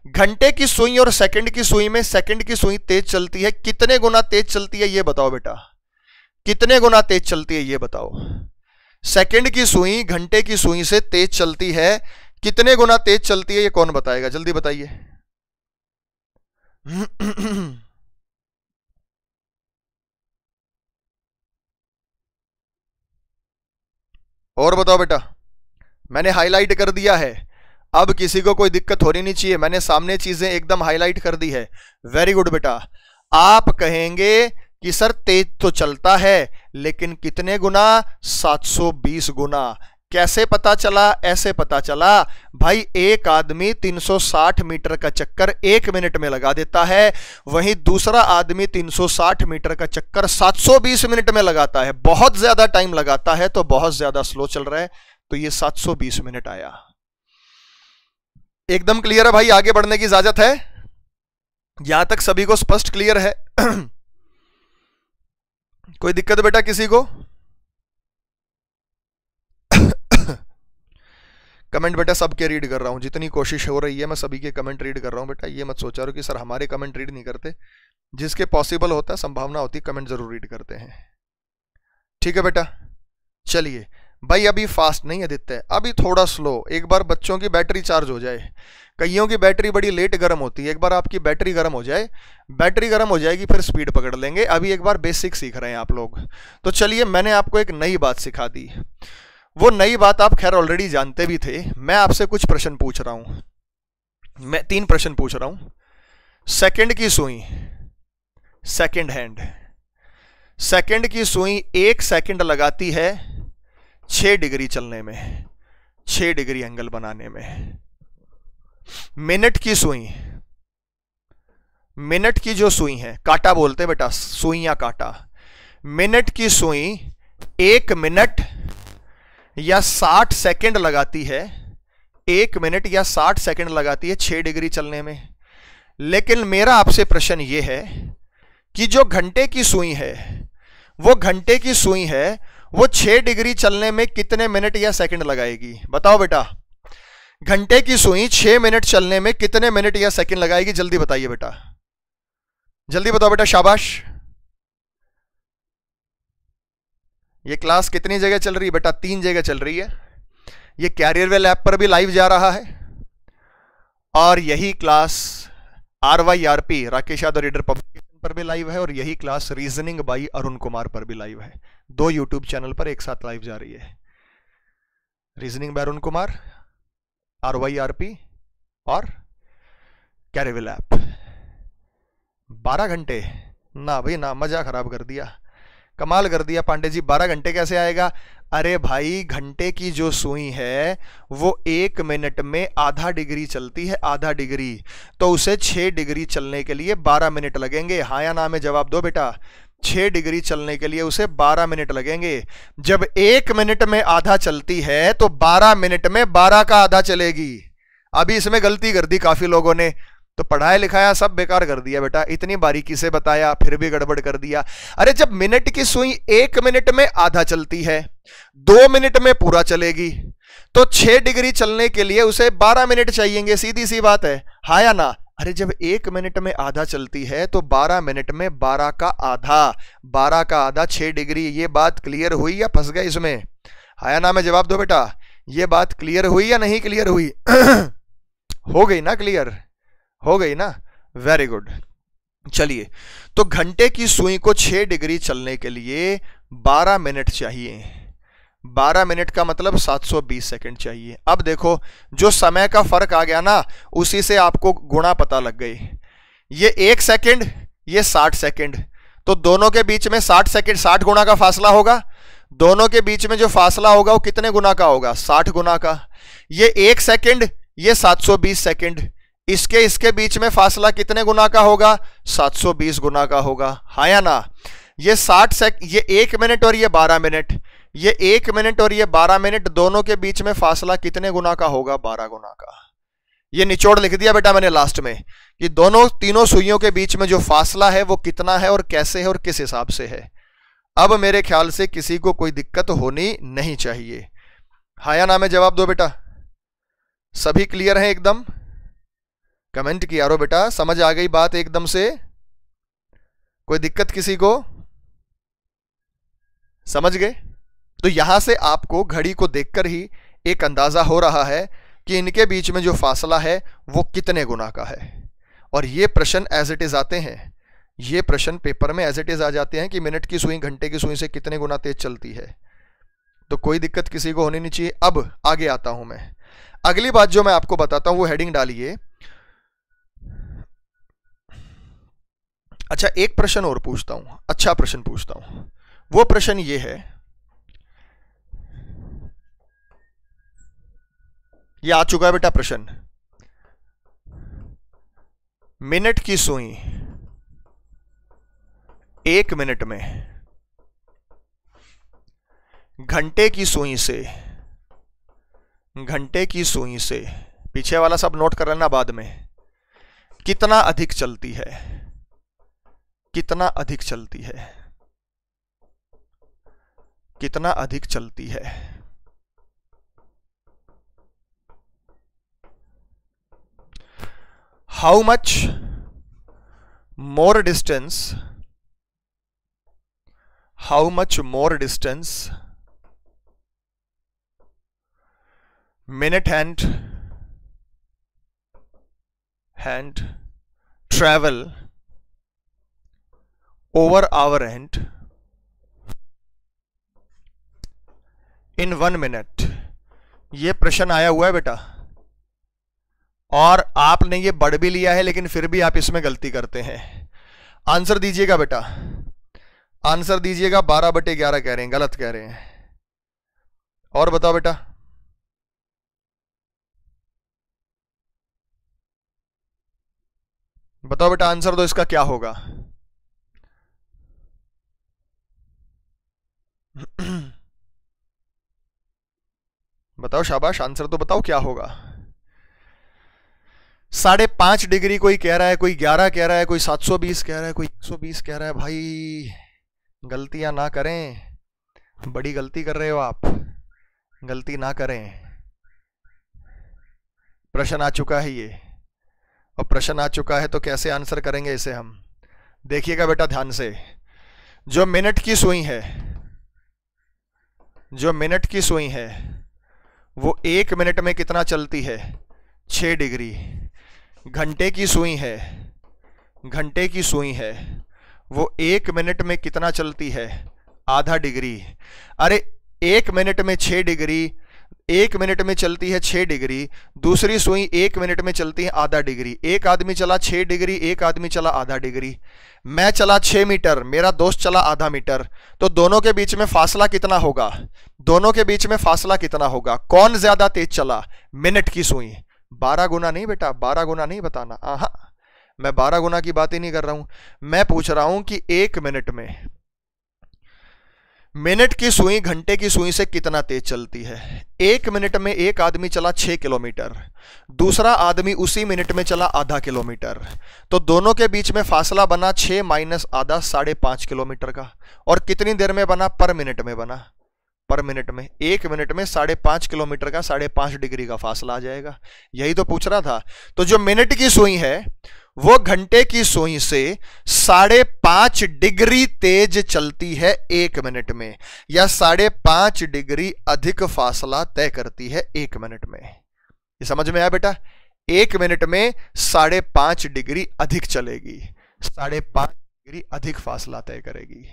घंटे की सुई और सेकंड की सुई में सेकंड की सुई तेज चलती है कितने गुना तेज चलती है ये बताओ बेटा कितने गुना तेज चलती है ये बताओ सेकंड की सुई घंटे की सुई से तेज चलती है कितने गुना तेज चलती है ये कौन बताएगा जल्दी बताइए और बताओ बेटा मैंने हाईलाइट कर दिया है अब किसी को कोई दिक्कत होनी नहीं चाहिए मैंने सामने चीजें एकदम हाईलाइट कर दी है वेरी गुड बेटा आप कहेंगे कि सर तेज तो चलता है लेकिन कितने गुना 720 गुना कैसे पता चला ऐसे पता चला भाई एक आदमी 360 मीटर का चक्कर एक मिनट में लगा देता है वहीं दूसरा आदमी 360 मीटर का चक्कर 720 मिनट में लगाता है बहुत ज्यादा टाइम लगाता है तो बहुत ज्यादा स्लो चल रहा है तो ये 720 मिनट आया एकदम क्लियर है भाई आगे बढ़ने की इजाजत है यहां तक सभी को स्पष्ट क्लियर है कोई दिक्कत बेटा किसी को कमेंट बेटा सबके रीड कर रहा हूं जितनी कोशिश हो रही है मैं सभी के कमेंट रीड कर रहा हूं बेटा ये मत सोचा रहा कि सर हमारे कमेंट रीड नहीं करते जिसके पॉसिबल होता संभावना होती कमेंट ज़रूर रीड करते हैं ठीक है बेटा चलिए भाई अभी फास्ट नहीं आदित्य अभी थोड़ा स्लो एक बार बच्चों की बैटरी चार्ज हो जाए कईयों की बैटरी बड़ी लेट गर्म होती है एक बार आपकी बैटरी गर्म हो जाए बैटरी गर्म हो जाएगी फिर स्पीड पकड़ लेंगे अभी एक बार बेसिक सीख रहे हैं आप लोग तो चलिए मैंने आपको एक नई बात सिखा दी वो नई बात आप खैर ऑलरेडी जानते भी थे मैं आपसे कुछ प्रश्न पूछ रहा हूँ मैं तीन प्रश्न पूछ रहा हूँ सेकेंड की सुई सेकेंड हैंड सेकेंड की सुई एक सेकेंड लगाती है छह डिग्री चलने में छः डिग्री एंगल बनाने में मिनट की सुई मिनट की जो सुई है काटा बोलते बेटा सुई या काटा मिनट की सुई एक मिनट या साठ सेकंड लगाती है एक मिनट या साठ सेकंड लगाती है छः डिग्री चलने में लेकिन मेरा आपसे प्रश्न यह है कि जो घंटे की सुई है वो घंटे की सुई है वो छः डिग्री चलने में कितने मिनट या सेकंड लगाएगी बताओ बेटा घंटे की सुई छह मिनट चलने में कितने मिनट या सेकंड लगाएगी जल्दी बताइए बेटा जल्दी बताओ बेटा शाबाश ये क्लास कितनी जगह चल रही है बेटा तीन जगह चल रही है ये कैरियर वेल ऐप पर भी लाइव जा रहा है और यही class R Y R P Rakesh Yadav reader public पर भी लाइव है और यही class reasoning by Arun Kumar पर भी लाइव है दो यूट्यूब चैनल पर एक साथ लाइव जा रही है reasoning by Arun Kumar R Y R P और कैरेविल ऐप बारह घंटे ना भाई ना मज़ा ख़राब कर दिया कमाल कर दिया पांडे जी बारह घंटे कैसे आएगा अरे भाई घंटे की जो सुई है वो एक मिनट में आधा डिग्री चलती है आधा डिग्री तो उसे छः डिग्री चलने के लिए बारह मिनट लगेंगे हाँ या ना में जवाब दो बेटा छः डिग्री चलने के लिए उसे बारह मिनट लगेंगे जब एक मिनट में आधा चलती है तो बारह मिनट में बारह का आधा चलेगी अभी इसमें गलती कर दी काफ़ी लोगों ने तो पढ़ाया लिखाया सब बेकार कर दिया बेटा इतनी बारीकी से बताया फिर भी गड़बड़ कर दिया अरे जब मिनट की सुई एक मिनट में आधा चलती है दो मिनट में पूरा चलेगी तो छह डिग्री चलने के लिए उसे बारह मिनट चाहिएंगे सीधी सी बात है हा या ना अरे जब एक मिनट में आधा चलती है तो बारह मिनट में बारह का आधा बारह का आधा छह डिग्री ये बात क्लियर हुई या फंस गया इसमें हाया ना मैं जवाब दो बेटा ये बात क्लियर हुई या नहीं क्लियर हुई हो गई ना क्लियर हो गई ना वेरी गुड चलिए तो घंटे की सुई को 6 डिग्री चलने के लिए 12 मिनट चाहिए 12 मिनट का मतलब 720 सेकंड चाहिए अब देखो जो समय का फर्क आ गया ना उसी से आपको गुणा पता लग गई ये एक सेकंड ये 60 सेकंड तो दोनों के बीच में 60 सेकंड 60 गुणा का फासला होगा दोनों के बीच में जो फासला होगा वो कितने गुना का होगा 60 गुना का ये एक सेकंड ये 720 सेकंड इसके इसके बीच में फासला कितने गुना का होगा 720 गुना का होगा हाँ या ना ये 60 सेक ये एक मिनट और ये 12 मिनट ये एक मिनट और ये 12 मिनट दोनों के बीच में फासला कितने गुना का होगा 12 गुना का ये निचोड़ लिख दिया बेटा मैंने लास्ट में कि दोनों तीनों सुइयों के बीच में जो फासला है वो कितना है और कैसे है और किस हिसाब से है अब मेरे ख्याल से किसी को कोई दिक्कत होनी नहीं चाहिए हाँ ना में जवाब दो बेटा सभी क्लियर हैं एकदम कमेंट किया रो बेटा समझ आ गई बात एकदम से कोई दिक्कत किसी को समझ गए तो यहां से आपको घड़ी को देखकर ही एक अंदाज़ा हो रहा है कि इनके बीच में जो फासला है वो कितने गुना का है और ये प्रश्न एज इट इज़ आते हैं ये प्रश्न पेपर में एज इट इज़ आ जाते हैं कि मिनट की सुई घंटे की सुई से कितने गुना तेज चलती है तो कोई दिक्कत किसी को होनी नहीं चाहिए अब आगे आता हूं मैं अगली बात जो मैं आपको बताता हूं वो हेडिंग डालिए अच्छा एक प्रश्न और पूछता हूं अच्छा प्रश्न पूछता हूं वो प्रश्न ये है ये आ चुका है बेटा प्रश्न मिनट की सुई एक मिनट में घंटे की सुई से घंटे की सुई से पीछे वाला सब नोट कर लेना बाद में कितना अधिक चलती है कितना अधिक चलती है कितना अधिक चलती है how much more distance how much more distance minute hand hand travel over our rent in one minute ये प्रश्न आया हुआ है बेटा और आपने ये बढ़ भी लिया है लेकिन फिर भी आप इसमें गलती करते हैं आंसर दीजिएगा बेटा आंसर दीजिएगा बारह बटे ग्यारह कह रहे हैं गलत कह रहे हैं और बताओ बेटा बताओ बेटा आंसर दो इसका क्या होगा बताओ शाबाश आंसर तो बताओ क्या होगा साढ़े पांच डिग्री कोई कह रहा है कोई ग्यारह कह रहा है कोई सात सौ बीस कह रहा है कोई एक सौ बीस कह रहा है भाई गलतियां ना करें बड़ी गलती कर रहे हो आप गलती ना करें प्रश्न आ चुका है ये और प्रश्न आ चुका है तो कैसे आंसर करेंगे इसे हम देखिएगा बेटा ध्यान से जो मिनट की सुई है जो मिनट की सुई है वो एक मिनट में कितना चलती है छः डिग्री घंटे की सुई है घंटे की सुई है वो एक मिनट में कितना चलती है आधा डिग्री अरे एक मिनट में छः डिग्री एक मिनट में चलती है छः डिग्री दूसरी सुई एक मिनट में चलती है आधा डिग्री एक आदमी चला छः डिग्री एक आदमी चला आधा डिग्री मैं चला छः मीटर मेरा दोस्त चला आधा मीटर तो दोनों के बीच में फासला कितना होगा दोनों के बीच में फासला कितना होगा कौन ज़्यादा तेज चला मिनट की सुई बारह गुना नहीं बेटा बारह गुना नहीं बताना आह मैं बारह गुना की बात ही नहीं कर रहा हूँ मैं पूछ रहा हूँ कि एक मिनट में मिनट की सुई घंटे की सुई से कितना तेज चलती है एक मिनट में एक आदमी चला छः किलोमीटर दूसरा आदमी उसी मिनट में चला आधा किलोमीटर तो दोनों के बीच में फासला बना छः माइनस आधा साढ़े पांच किलोमीटर का और कितनी देर में बना पर मिनट में बना पर मिनट में एक मिनट में साढ़े पांच किलोमीटर का साढ़े पांच डिग्री का फासला आ जाएगा यही तो पूछ रहा था तो जो मिनट की सुई है वो घंटे की सुई से साढ़े पांच डिग्री तेज चलती है एक मिनट में या साढ़े पांच डिग्री अधिक फासला तय करती है एक मिनट में ये समझ में आया बेटा एक मिनट में साढ़े पांच डिग्री अधिक चलेगी साढ़े पांच डिग्री अधिक फासला तय करेगी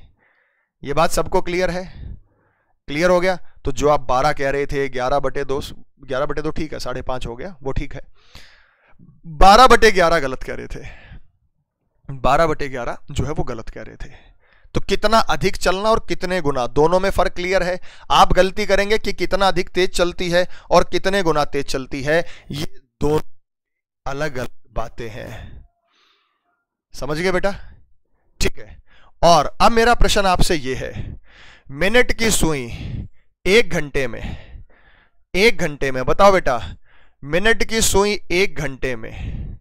ये बात सबको क्लियर है क्लियर हो गया तो जो आप बारह कह रहे थे ग्यारह बटे दो ग्यारह बटे दो ठीक है साढ़े पांच हो गया वो ठीक है बारह बटे ग्यारह गलत कह रहे थे बारह बटे ग्यारह जो है वो गलत कह रहे थे तो कितना अधिक चलना और कितने गुना दोनों में फर्क क्लियर है आप गलती करेंगे कि कितना अधिक तेज चलती है और कितने गुना तेज चलती है ये दो अलग अलग बातें हैं समझ गए बेटा ठीक है और अब मेरा प्रश्न आपसे ये है मिनट की सुई एक घंटे में एक घंटे में बताओ बेटा मिनट की सुई एक घंटे में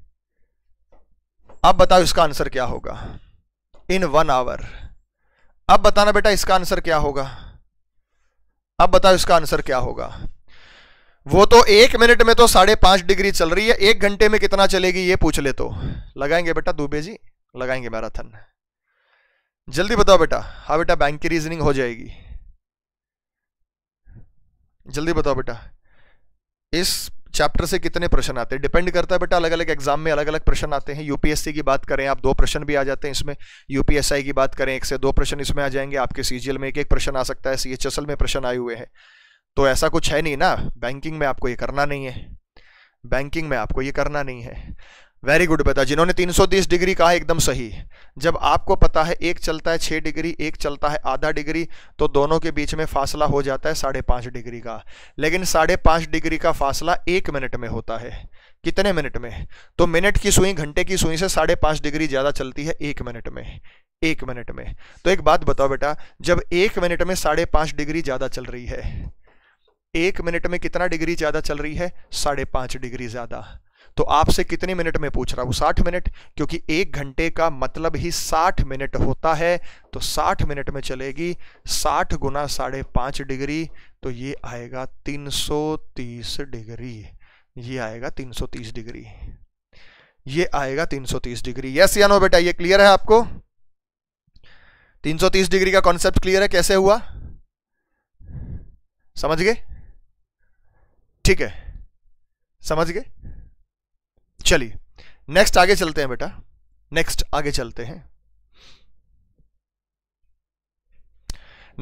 अब बताओ इसका आंसर क्या होगा इन वन आवर अब बताना बेटा इसका आंसर क्या होगा अब बताओ इसका आंसर क्या होगा वो तो एक मिनट में तो साढ़े पांच डिग्री चल रही है एक घंटे में कितना चलेगी ये पूछ ले तो लगाएंगे बेटा दुबे जी लगाएंगे मैराथन जल्दी बताओ बेटा हाँ बेटा बैंक की रीजनिंग हो जाएगी जल्दी बताओ बेटा इस चैप्टर से कितने प्रश्न आते हैं डिपेंड करता है बेटा अलग अलग एग्जाम में अलग अलग प्रश्न आते हैं यूपीएससी की बात करें आप दो प्रश्न भी आ जाते हैं इसमें यूपीएसआई की बात करें एक से दो प्रश्न इसमें आ जाएंगे आपके सीजीएल में एक एक प्रश्न आ सकता है सीएचएसएल में प्रश्न आए हुए हैं तो ऐसा कुछ है नहीं ना बैंकिंग में आपको ये करना नहीं है बैंकिंग में आपको ये करना नहीं है वेरी गुड बेटा जिन्होंने 330 डिग्री कहा एकदम सही जब आपको पता है एक चलता है छः डिग्री एक चलता है आधा डिग्री तो दोनों के बीच में फासला हो जाता है साढ़े पाँच डिग्री का लेकिन साढ़े पाँच डिग्री का फासला एक मिनट में होता है कितने मिनट में तो मिनट की सुई घंटे की सुई से साढ़े पाँच डिग्री ज़्यादा चलती है एक मिनट में एक मिनट में तो एक बात बताओ बेटा जब एक मिनट में साढ़े पाँच डिग्री ज़्यादा चल रही है एक मिनट में कितना डिग्री ज़्यादा चल रही है साढ़े पाँच डिग्री ज़्यादा तो आपसे कितने मिनट में पूछ रहा हूँ साठ मिनट क्योंकि एक घंटे का मतलब ही साठ मिनट होता है तो साठ मिनट में चलेगी साठ गुना साढ़े पाँच डिग्री तो ये आएगा तीन सौ तीस डिग्री ये आएगा तीन सौ तीस डिग्री ये आएगा तीन सौ तीस डिग्री यस या नो बेटा ये क्लियर है आपको तीन सौ तीस डिग्री का कॉन्सेप्ट क्लियर है कैसे हुआ समझ गए ठीक है समझ गए चलिए नेक्स्ट आगे चलते हैं बेटा नेक्स्ट आगे चलते हैं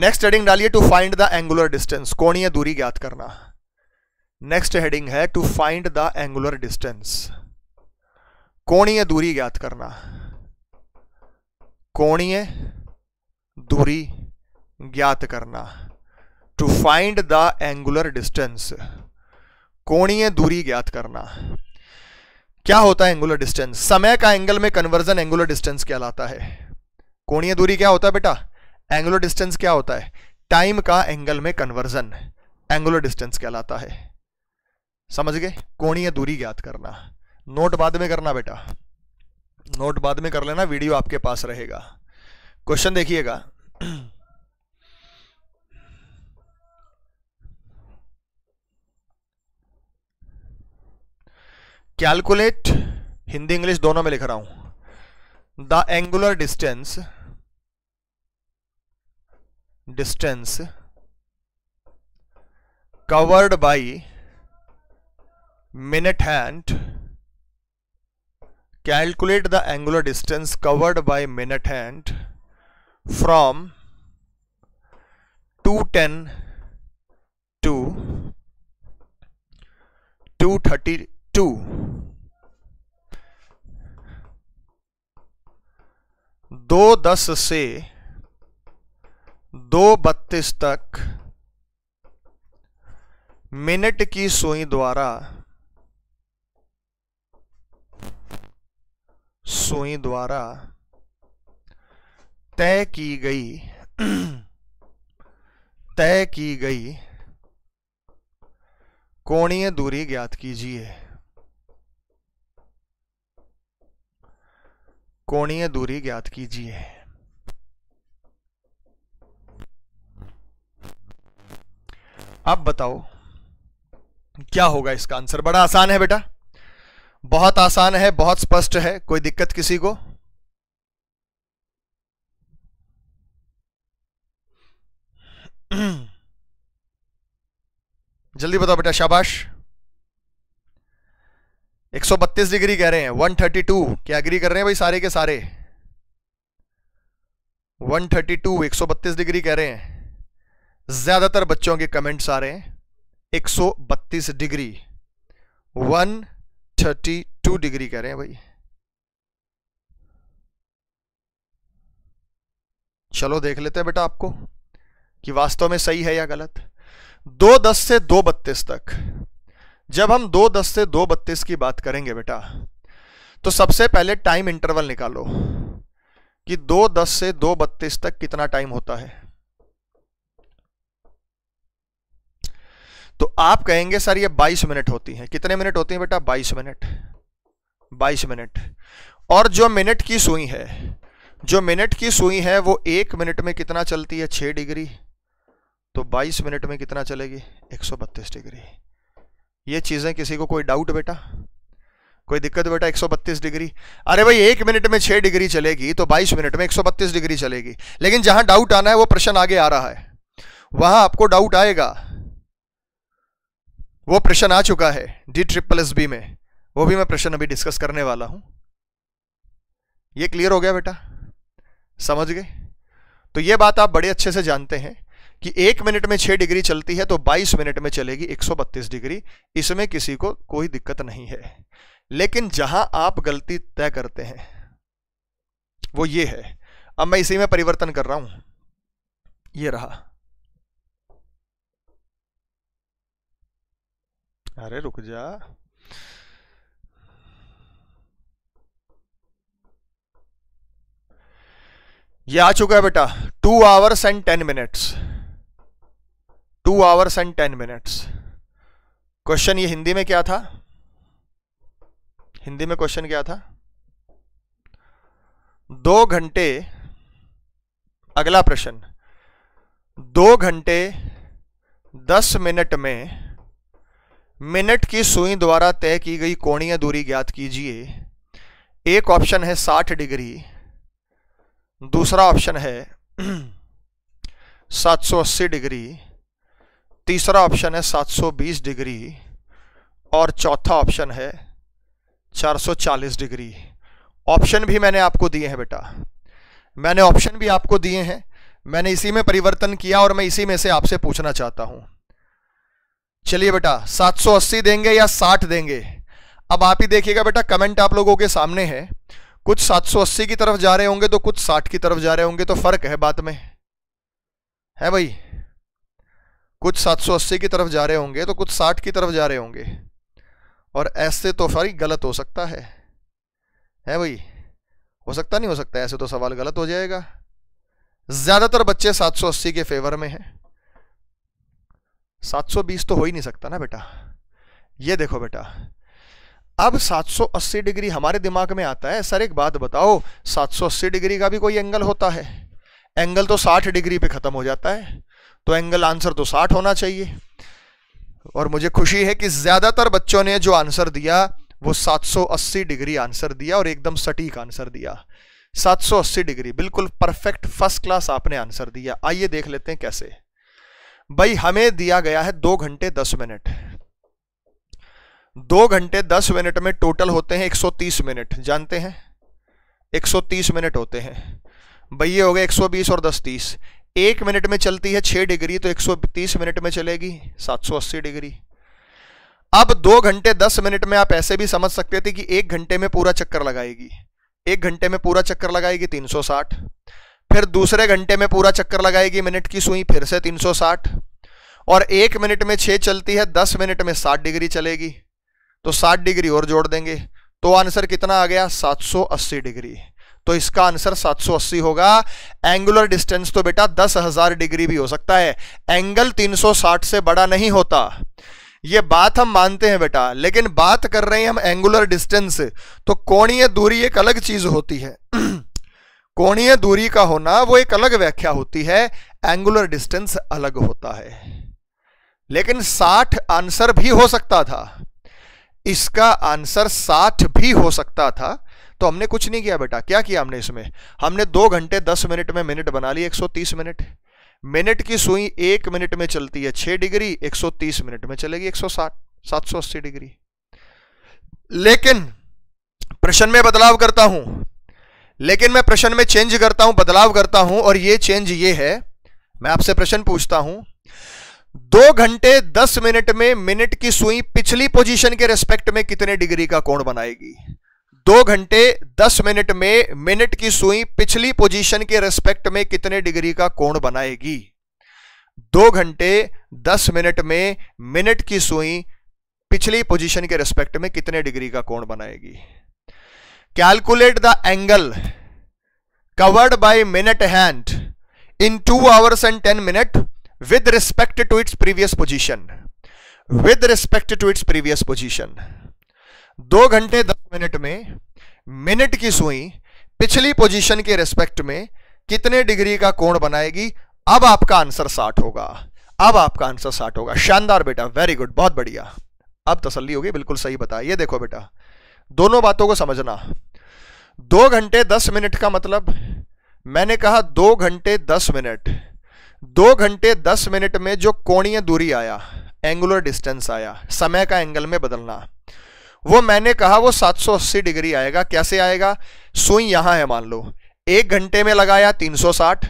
नेक्स्ट हेडिंग डालिए to find the angular distance कोणीय दूरी ज्ञात करना नेक्स्ट हेडिंग है to find the angular distance कोणीय दूरी ज्ञात करना कोणीय दूरी ज्ञात करना to find the angular distance कोणीय दूरी ज्ञात करना क्या होता है एंगुलर डिस्टेंस समय का एंगल में कन्वर्जन एंगुलर डिस्टेंस कहलाता है कोणीय दूरी क्या होता है बेटा एंगुलर डिस्टेंस क्या होता है टाइम का एंगल में कन्वर्जन एंगुलर डिस्टेंस कहलाता है समझ गए कोणीय दूरी ज्ञात करना नोट बाद में करना बेटा नोट बाद में कर लेना वीडियो आपके पास रहेगा क्वेश्चन देखिएगा कैलकुलेट हिंदी इंग्लिश दोनों में लिख रहा हूं the angular distance distance covered by minute hand calculate the angular distance covered by minute hand from 210 to 232 दो दस से दो बत्तीस तक मिनट की सुई द्वारा सुई द्वारा तय की गई तय की गई कोणीय दूरी ज्ञात कीजिए कोणीय दूरी ज्ञात कीजिए अब बताओ क्या होगा इसका आंसर बड़ा आसान है बेटा बहुत आसान है बहुत स्पष्ट है कोई दिक्कत किसी को जल्दी बताओ बेटा शाबाश 132 डिग्री कह रहे हैं 132 क्या एग्री कर रहे हैं भाई सारे के सारे 132 132 डिग्री कह रहे हैं ज्यादातर बच्चों के कमेंट्स आ रहे हैं 132 डिग्री 132 डिग्री कह रहे हैं भाई चलो देख लेते हैं बेटा आपको कि वास्तव में सही है या गलत दो दस से दो बत्तीस तक जब हम दो दस से दो बत्तीस की बात करेंगे बेटा तो सबसे पहले टाइम इंटरवल निकालो कि दो दस से दो बत्तीस तक कितना टाइम होता है तो आप कहेंगे सर ये बाईस मिनट होती है कितने मिनट होती है बेटा बाईस मिनट बाईस मिनट और जो मिनट की सुई है जो मिनट की सुई है वो एक मिनट में कितना चलती है छः डिग्री तो 22 मिनट में कितना चलेगी 132 डिग्री ये चीज़ें किसी को कोई डाउट बेटा कोई दिक्कत बेटा 132 डिग्री अरे भाई एक मिनट में छह डिग्री चलेगी तो 22 मिनट में 132 डिग्री चलेगी लेकिन जहां डाउट आना है वो प्रश्न आगे आ रहा है वहां आपको डाउट आएगा वो प्रश्न आ चुका है डी ट्रिपल एस बी में वो भी मैं प्रश्न अभी डिस्कस करने वाला हूं ये क्लियर हो गया बेटा समझ गए तो ये बात आप बड़े अच्छे से जानते हैं कि एक मिनट में छह डिग्री चलती है तो 22 मिनट में चलेगी 132 डिग्री इसमें किसी को कोई दिक्कत नहीं है लेकिन जहां आप गलती तय करते हैं वो ये है अब मैं इसी में परिवर्तन कर रहा हूं ये रहा अरे रुक जा ये आ चुका है बेटा two hours and ten minutes two hours and ten minutes question ये हिंदी में क्या था हिंदी में क्वेश्चन क्या था दो घंटे अगला प्रश्न दो घंटे दस मिनट में मिनट की सुई द्वारा तय की गई कोणीय दूरी ज्ञात कीजिए एक ऑप्शन है साठ डिग्री दूसरा ऑप्शन है सात सौ अस्सी डिग्री तीसरा ऑप्शन है 720 डिग्री और चौथा ऑप्शन है 440 डिग्री ऑप्शन भी मैंने आपको दिए हैं बेटा मैंने ऑप्शन भी आपको दिए हैं मैंने इसी में परिवर्तन किया और मैं इसी में से आपसे पूछना चाहता हूं चलिए बेटा 780 देंगे या 60 देंगे अब आप ही देखिएगा बेटा कमेंट आप लोगों के सामने है कुछ 780 की तरफ जा रहे होंगे तो कुछ 60 की तरफ जा रहे होंगे तो फर्क है बात में है भाई कुछ 780 की तरफ जा रहे होंगे तो कुछ 60 की तरफ जा रहे होंगे और ऐसे तो सॉरी गलत हो सकता है है भाई हो सकता नहीं हो सकता ऐसे तो सवाल गलत हो जाएगा ज़्यादातर बच्चे 780 के फेवर में हैं 720 तो हो ही नहीं सकता ना बेटा ये देखो बेटा अब 780 डिग्री हमारे दिमाग में आता है सर एक बात बताओ 780 डिग्री का भी कोई एंगल होता है एंगल तो 60 डिग्री पे ख़त्म हो जाता है तो एंगल आंसर तो साठ होना चाहिए और मुझे खुशी है कि ज़्यादातर बच्चों ने जो आंसर दिया वो 780 डिग्री आंसर दिया और एकदम सटीक आंसर दिया 780 डिग्री बिल्कुल परफेक्ट फर्स्ट क्लास आपने आंसर दिया आइए देख लेते हैं कैसे भाई हमें दिया गया है दो घंटे दस मिनट दो घंटे दस मिनट में टोटल होते हैं 130 मिनट जानते हैं 130 मिनट होते हैं भाई ये हो गए 120 और 10 30 एक मिनट में चलती है छह डिग्री तो 130 मिनट में चलेगी 780 डिग्री अब दो घंटे दस मिनट में आप ऐसे भी समझ सकते थे कि एक घंटे में पूरा चक्कर लगाएगी एक घंटे में पूरा चक्कर लगाएगी 360 फिर दूसरे घंटे में पूरा चक्कर लगाएगी मिनट की सुई फिर से 360 और एक मिनट में छह चलती है दस मिनट में सात डिग्री चलेगी तो सात डिग्री और जोड़ देंगे तो आंसर कितना आ गया 780 डिग्री तो इसका आंसर 780 होगा एंगुलर डिस्टेंस तो बेटा 10,000 डिग्री भी हो सकता है एंगल 360 से बड़ा नहीं होता ये बात हम मानते हैं बेटा लेकिन बात कर रहे हैं हम एंगुलर डिस्टेंस तो कोणीय दूरी एक अलग चीज होती है कोणीय दूरी का होना वो एक अलग व्याख्या होती है एंगुलर डिस्टेंस अलग होता है लेकिन 60 आंसर भी हो सकता था इसका आंसर 60 भी हो सकता था तो हमने कुछ नहीं किया बेटा क्या किया हमने इसमें हमने दो घंटे दस मिनट में मिनट बना ली 130 मिनट मिनट की सुई एक मिनट में चलती है छह डिग्री 130 मिनट में चलेगी 160 780 डिग्री लेकिन प्रश्न में बदलाव करता हूं लेकिन मैं प्रश्न में चेंज करता हूं बदलाव करता हूं और ये चेंज ये है मैं आपसे प्रश्न पूछता हूं दो घंटे दस मिनट में मिनट की सुई पिछली पोजीशन के रेस्पेक्ट में कितने डिग्री का कोण बनाएगी दो घंटे दस मिनट में मिनट की सुई पिछली पोजीशन के रेस्पेक्ट में कितने डिग्री का कोण बनाएगी दो घंटे दस मिनट में मिनट की सुई पिछली पोजीशन के रेस्पेक्ट में कितने डिग्री का कोण बनाएगी calculate the angle covered by minute hand in two hours and ten minute with respect to its previous position with respect to its previous position दो घंटे दस मिनट में मिनट की सुई पिछली पोजीशन के रिस्पेक्ट में कितने डिग्री का कोण बनाएगी अब आपका आंसर साठ होगा अब आपका आंसर साठ होगा शानदार बेटा वेरी गुड बहुत बढ़िया अब तसल्ली होगी बिल्कुल सही बता देखो बेटा दोनों बातों को समझना दो घंटे दस मिनट का मतलब मैंने कहा दो घंटे दस मिनट दो घंटे दस मिनट में जो कोणीय दूरी आया एंगुलर डिस्टेंस आया समय का एंगल में बदलना वो मैंने कहा वो 780 डिग्री आएगा कैसे आएगा सुई यहां है मान लो एक घंटे में लगाया 360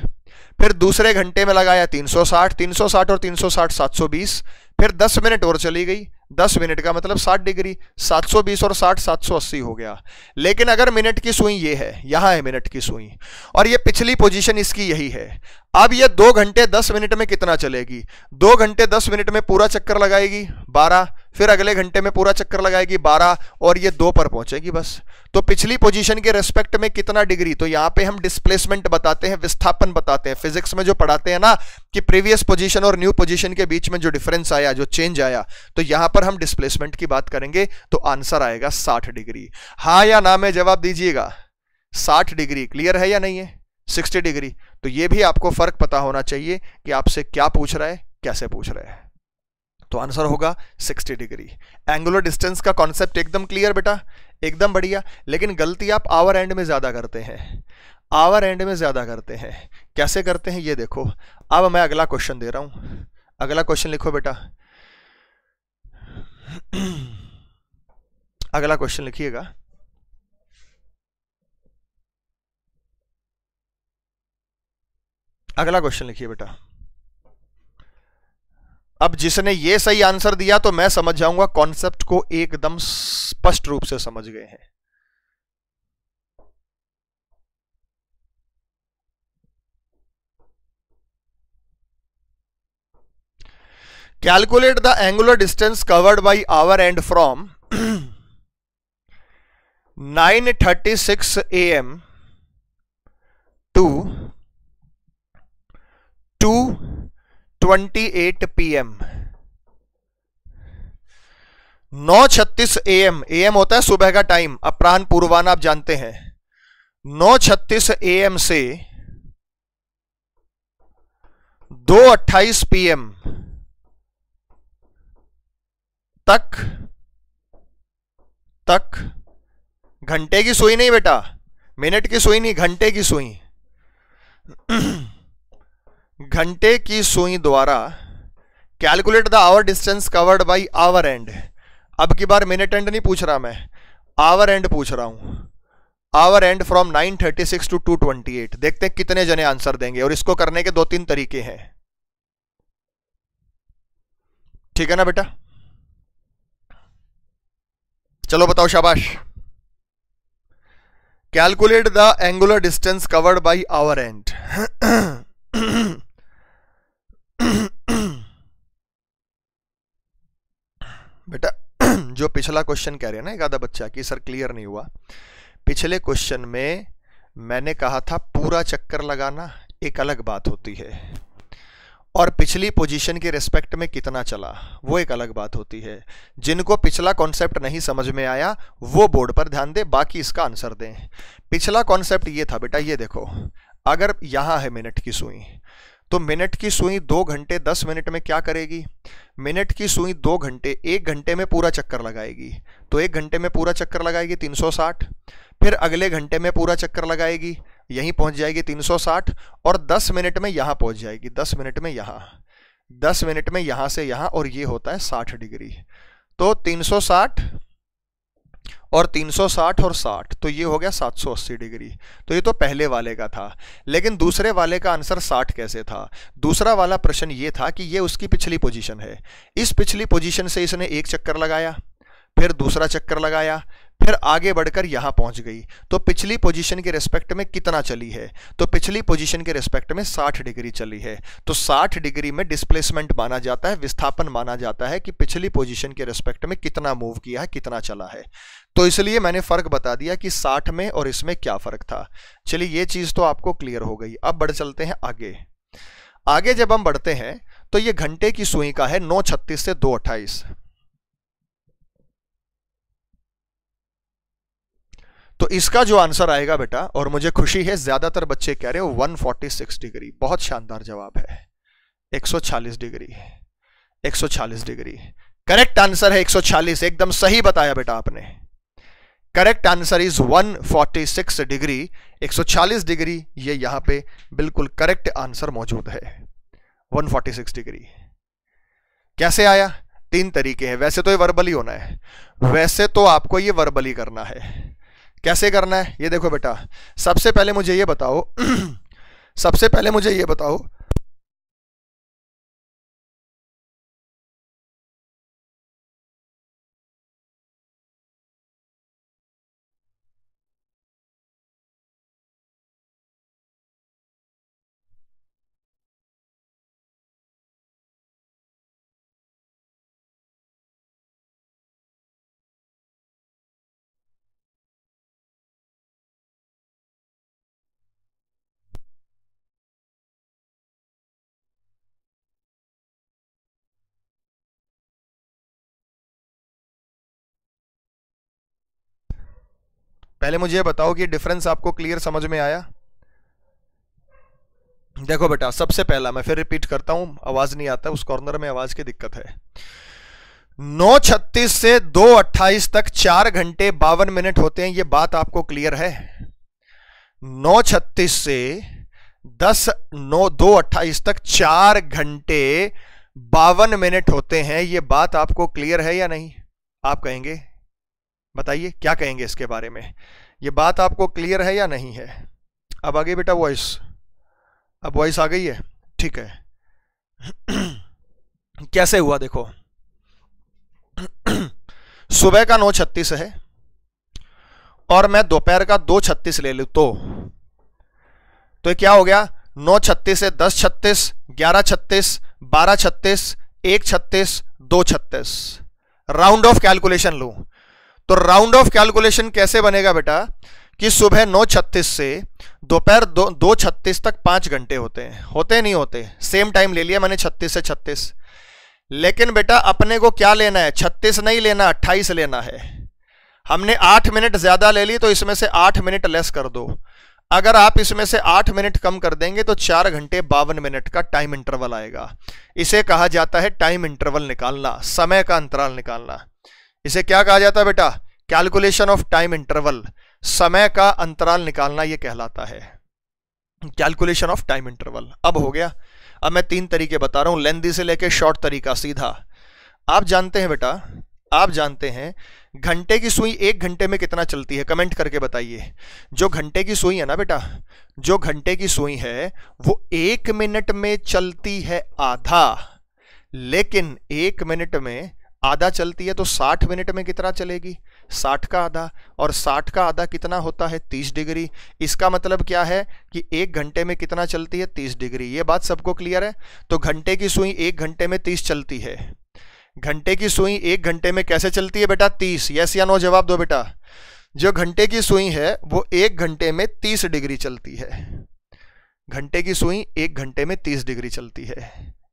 फिर दूसरे घंटे में लगाया 360 360 और 360 720 फिर 10 मिनट और चली गई 10 मिनट का मतलब 60 डिग्री 720 और 60 780 हो गया लेकिन अगर मिनट की सुई ये है यहां है मिनट की सुई और ये पिछली पोजीशन इसकी यही है अब ये दो घंटे 10 मिनट में कितना चलेगी दो घंटे 10 मिनट में पूरा चक्कर लगाएगी 12 फिर अगले घंटे में पूरा चक्कर लगाएगी बारह और ये दो पर पहुंचेगी बस तो पिछली पोजीशन के रेस्पेक्ट में कितना डिग्री तो यहां पे हम डिस्प्लेसमेंट बताते हैं विस्थापन बताते हैं फिजिक्स में जो पढ़ाते हैं ना कि प्रीवियस पोजीशन और न्यू पोजीशन के बीच में जो डिफरेंस आया जो चेंज आया तो यहां पर हम डिस्प्लेसमेंट की बात करेंगे तो आंसर आएगा साठ डिग्री हाँ या ना में जवाब दीजिएगा साठ डिग्री क्लियर है या नहीं है सिक्सटी डिग्री तो ये भी आपको फर्क पता होना चाहिए कि आपसे क्या पूछ रहा है कैसे पूछ रहा है तो आंसर होगा 60 डिग्री एंगुलर डिस्टेंस का कॉन्सेप्ट एकदम क्लियर बेटा एकदम बढ़िया लेकिन गलती आप आवर एंड में ज़्यादा करते हैं आवर एंड में ज़्यादा करते हैं कैसे करते हैं ये देखो अब मैं अगला क्वेश्चन दे रहा हूं अगला क्वेश्चन लिखो बेटा अगला क्वेश्चन लिखिएगा अगला क्वेश्चन लिखिए बेटा अब जिसने ये सही आंसर दिया तो मैं समझ जाऊंगा कॉन्सेप्ट को एकदम स्पष्ट रूप से समझ गए हैं calculate the angular distance covered by hour hand from 9:36 AM to two twenty eight P नौ छत्तीस ए एम ए एम होता है सुबह का टाइम अपराह्न पूर्वान आप जानते हैं नौ छत्तीस ए एम से दो अट्ठाईस पी तक तक घंटे की सुई नहीं बेटा मिनट की सुई नहीं घंटे की सुई घंटे की सुई द्वारा calculate the hour distance covered by hour hand अब की बार मिनट एंड नहीं पूछ रहा मैं आवर एंड पूछ रहा हूं आवर एंड फ्रॉम 936 टू 228 देखते हैं कितने जने आंसर देंगे और इसको करने के दो तीन तरीके हैं ठीक है ना बेटा चलो बताओ शाबाश calculate the angular distance covered by hour hand जो पिछला क्वेश्चन कह रहे हैं ना एक बच्चा कि सर क्लियर नहीं हुआ पिछले क्वेश्चन में मैंने कहा था पूरा चक्कर लगाना एक अलग बात होती है और पिछली पोजीशन के रिस्पेक्ट में कितना चला वो एक अलग बात होती है जिनको पिछला कॉन्सेप्ट नहीं समझ में आया वो बोर्ड पर ध्यान दे बाकी इसका आंसर दें पिछला कॉन्सेप्ट ये था बेटा ये देखो अगर यहाँ है मिनट की सुई तो मिनट की सुई दो घंटे दस मिनट में क्या करेगी मिनट की सुई दो घंटे एक घंटे में पूरा चक्कर लगाएगी तो एक घंटे में पूरा चक्कर लगाएगी 360 फिर अगले घंटे में पूरा चक्कर लगाएगी यहीं पहुंच जाएगी 360 और 10 मिनट में यहां पहुंच जाएगी 10 मिनट में यहां 10 मिनट में यहां से यहां और ये होता है 60 डिग्री तो 360 और 360 और 60 तो ये हो गया 780 डिग्री तो ये तो पहले वाले का था लेकिन दूसरे वाले का आंसर 60 कैसे था दूसरा वाला प्रश्न ये था कि ये उसकी पिछली पोजीशन है इस पिछली पोजीशन से इसने एक चक्कर लगाया फिर दूसरा चक्कर लगाया फिर आगे बढ़कर यहां पहुंच गई तो पिछली पोजीशन के रेस्पेक्ट में कितना चली है तो पिछली पोजीशन के रेस्पेक्ट में 60 डिग्री चली है तो 60 डिग्री में डिस्प्लेसमेंट माना जाता है विस्थापन माना जाता है कि पिछली पोजीशन के रेस्पेक्ट में कितना मूव किया है कितना चला है तो इसलिए मैंने फ़र्क बता दिया कि साठ में और इसमें क्या फ़र्क था चलिए ये चीज़ तो आपको क्लियर हो गई अब बढ़ चलते हैं आगे आगे जब हम बढ़ते हैं तो ये घंटे की सुई का है नौ छत्तीस से दो अट्ठाईस तो इसका जो आंसर आएगा बेटा और मुझे खुशी है ज्यादातर बच्चे कह रहे हो 146 डिग्री बहुत शानदार जवाब है 140 डिग्री 140 डिग्री करेक्ट आंसर है 140 एकदम सही बताया बेटा आपने correct answer is 146 degree 140 degree ये यहां पे बिल्कुल करेक्ट आंसर मौजूद है 146 डिग्री कैसे आया तीन तरीके हैं वैसे तो ये वर्बली होना है वैसे तो आपको ये वर्बली करना है कैसे करना है ये देखो बेटा सबसे पहले मुझे ये बताओ सबसे पहले मुझे ये बताओ पहले मुझे बताओ कि डिफरेंस आपको क्लियर समझ में आया देखो बेटा सबसे पहला मैं फिर रिपीट करता हूं आवाज नहीं आता उस कॉर्नर में आवाज की दिक्कत है नौ छत्तीस से दो अट्ठाईस तक चार घंटे बावन मिनट होते हैं ये बात आपको क्लियर है नौ छत्तीस से दस नौ दो अट्ठाईस तक चार घंटे बावन मिनट होते हैं ये बात आपको क्लियर है या नहीं आप कहेंगे बताइए क्या कहेंगे इसके बारे में ये बात आपको क्लियर है या नहीं है अब आ गई बेटा वॉइस अब वॉइस आ गई है ठीक है कैसे हुआ देखो सुबह का नौ छत्तीस है और मैं दोपहर का दो छत्तीस ले लू तो तो क्या हो गया नौ छत्तीस से दस छत्तीस ग्यारह छत्तीस बारह छत्तीस एक छत्तीस दो छत्तीस राउंड ऑफ कैलकुलेशन लू तो राउंड ऑफ कैलकुलेशन कैसे बनेगा बेटा कि सुबह नौ छत्तीस से दोपहर दो दो छत्तीस तक पांच घंटे होते हैं होते नहीं होते सेम टाइम ले लिया मैंने छत्तीस से छत्तीस लेकिन बेटा अपने को क्या लेना है छत्तीस नहीं लेना अट्ठाईस लेना है हमने आठ मिनट ज़्यादा ले ली तो इसमें से आठ मिनट लेस कर दो अगर आप इसमें से आठ मिनट कम कर देंगे तो चार घंटे बावन मिनट का टाइम इंटरवल आएगा इसे कहा जाता है टाइम इंटरवल निकालना समय का अंतराल निकालना इसे क्या कहा जाता है बेटा कैलकुलेशन ऑफ टाइम इंटरवल समय का अंतराल निकालना यह कहलाता है कैलकुलेशन ऑफ टाइम इंटरवल अब हो गया अब मैं तीन तरीके बता रहा हूं लेंदी से लेकर शॉर्ट तरीका सीधा आप जानते हैं बेटा आप जानते हैं घंटे की सुई एक घंटे में कितना चलती है कमेंट करके बताइए जो घंटे की सुई है ना बेटा जो घंटे की सुई है वो एक मिनट में चलती है आधा लेकिन एक मिनट में आधा चलती है तो 60 मिनट में कितना चलेगी 60 का आधा और 60 का आधा कितना होता है 30 डिग्री इसका मतलब क्या है कि एक घंटे में कितना चलती है 30 डिग्री ये बात सबको क्लियर है तो घंटे की सुई एक घंटे में 30 चलती है घंटे की सुई एक घंटे में कैसे चलती है बेटा 30 यस या नो जवाब दो बेटा जो घंटे की सुई है वो एक घंटे में तीस डिग्री चलती है घंटे की सुई एक घंटे में तीस डिग्री चलती है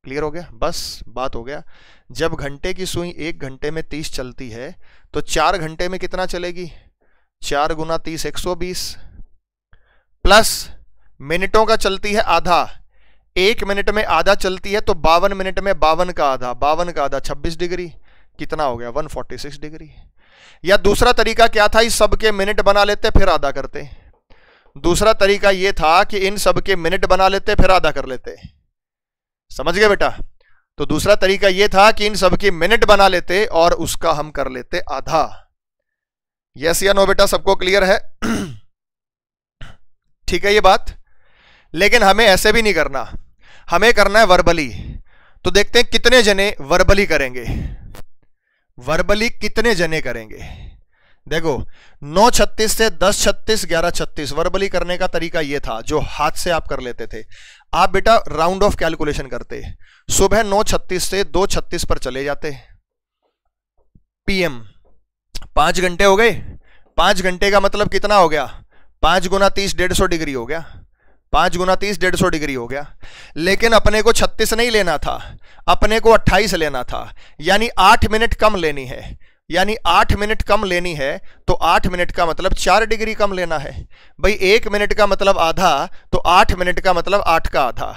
क्लियर हो गया बस बात हो गया जब घंटे की सुई एक घंटे में तीस चलती है तो चार घंटे में कितना चलेगी चार गुना तीस एक सौ बीस प्लस मिनटों का चलती है आधा एक मिनट में आधा चलती है तो बावन मिनट में बावन का आधा बावन का आधा छब्बीस डिग्री कितना हो गया वन फोर्टी सिक्स डिग्री या दूसरा तरीका क्या था इस सब मिनट बना लेते फिर आधा करते दूसरा तरीका यह था कि इन सबके मिनट बना लेते फिर आधा कर लेते समझ गए बेटा तो दूसरा तरीका यह था कि इन सबकी मिनट बना लेते और उसका हम कर लेते आधा यस या नो बेटा सबको क्लियर है ठीक है ये बात लेकिन हमें ऐसे भी नहीं करना हमें करना है वर्बली तो देखते हैं कितने जने वर्बली करेंगे वर्बली कितने जने करेंगे देखो नौ छत्तीस से दस छत्तीस ग्यारह छत्तीस वर्बली करने का तरीका यह था जो हाथ से आप कर लेते थे आप बेटा राउंड ऑफ कैलकुलेशन करते सुबह नौ छत्तीस से दो छत्तीस पर चले जाते पीएम पांच घंटे हो गए पांच घंटे का मतलब कितना हो गया पांच गुना तीस डेढ़ सौ डिग्री हो गया पांच गुना तीस डेढ़ सौ डिग्री हो गया लेकिन अपने को छत्तीस नहीं लेना था अपने को अट्ठाईस लेना था यानी आठ मिनट कम लेनी है यानी आठ मिनट कम लेनी है तो आठ मिनट का मतलब चार डिग्री कम लेना है भाई एक मिनट का मतलब आधा तो आठ मिनट का मतलब आठ का आधा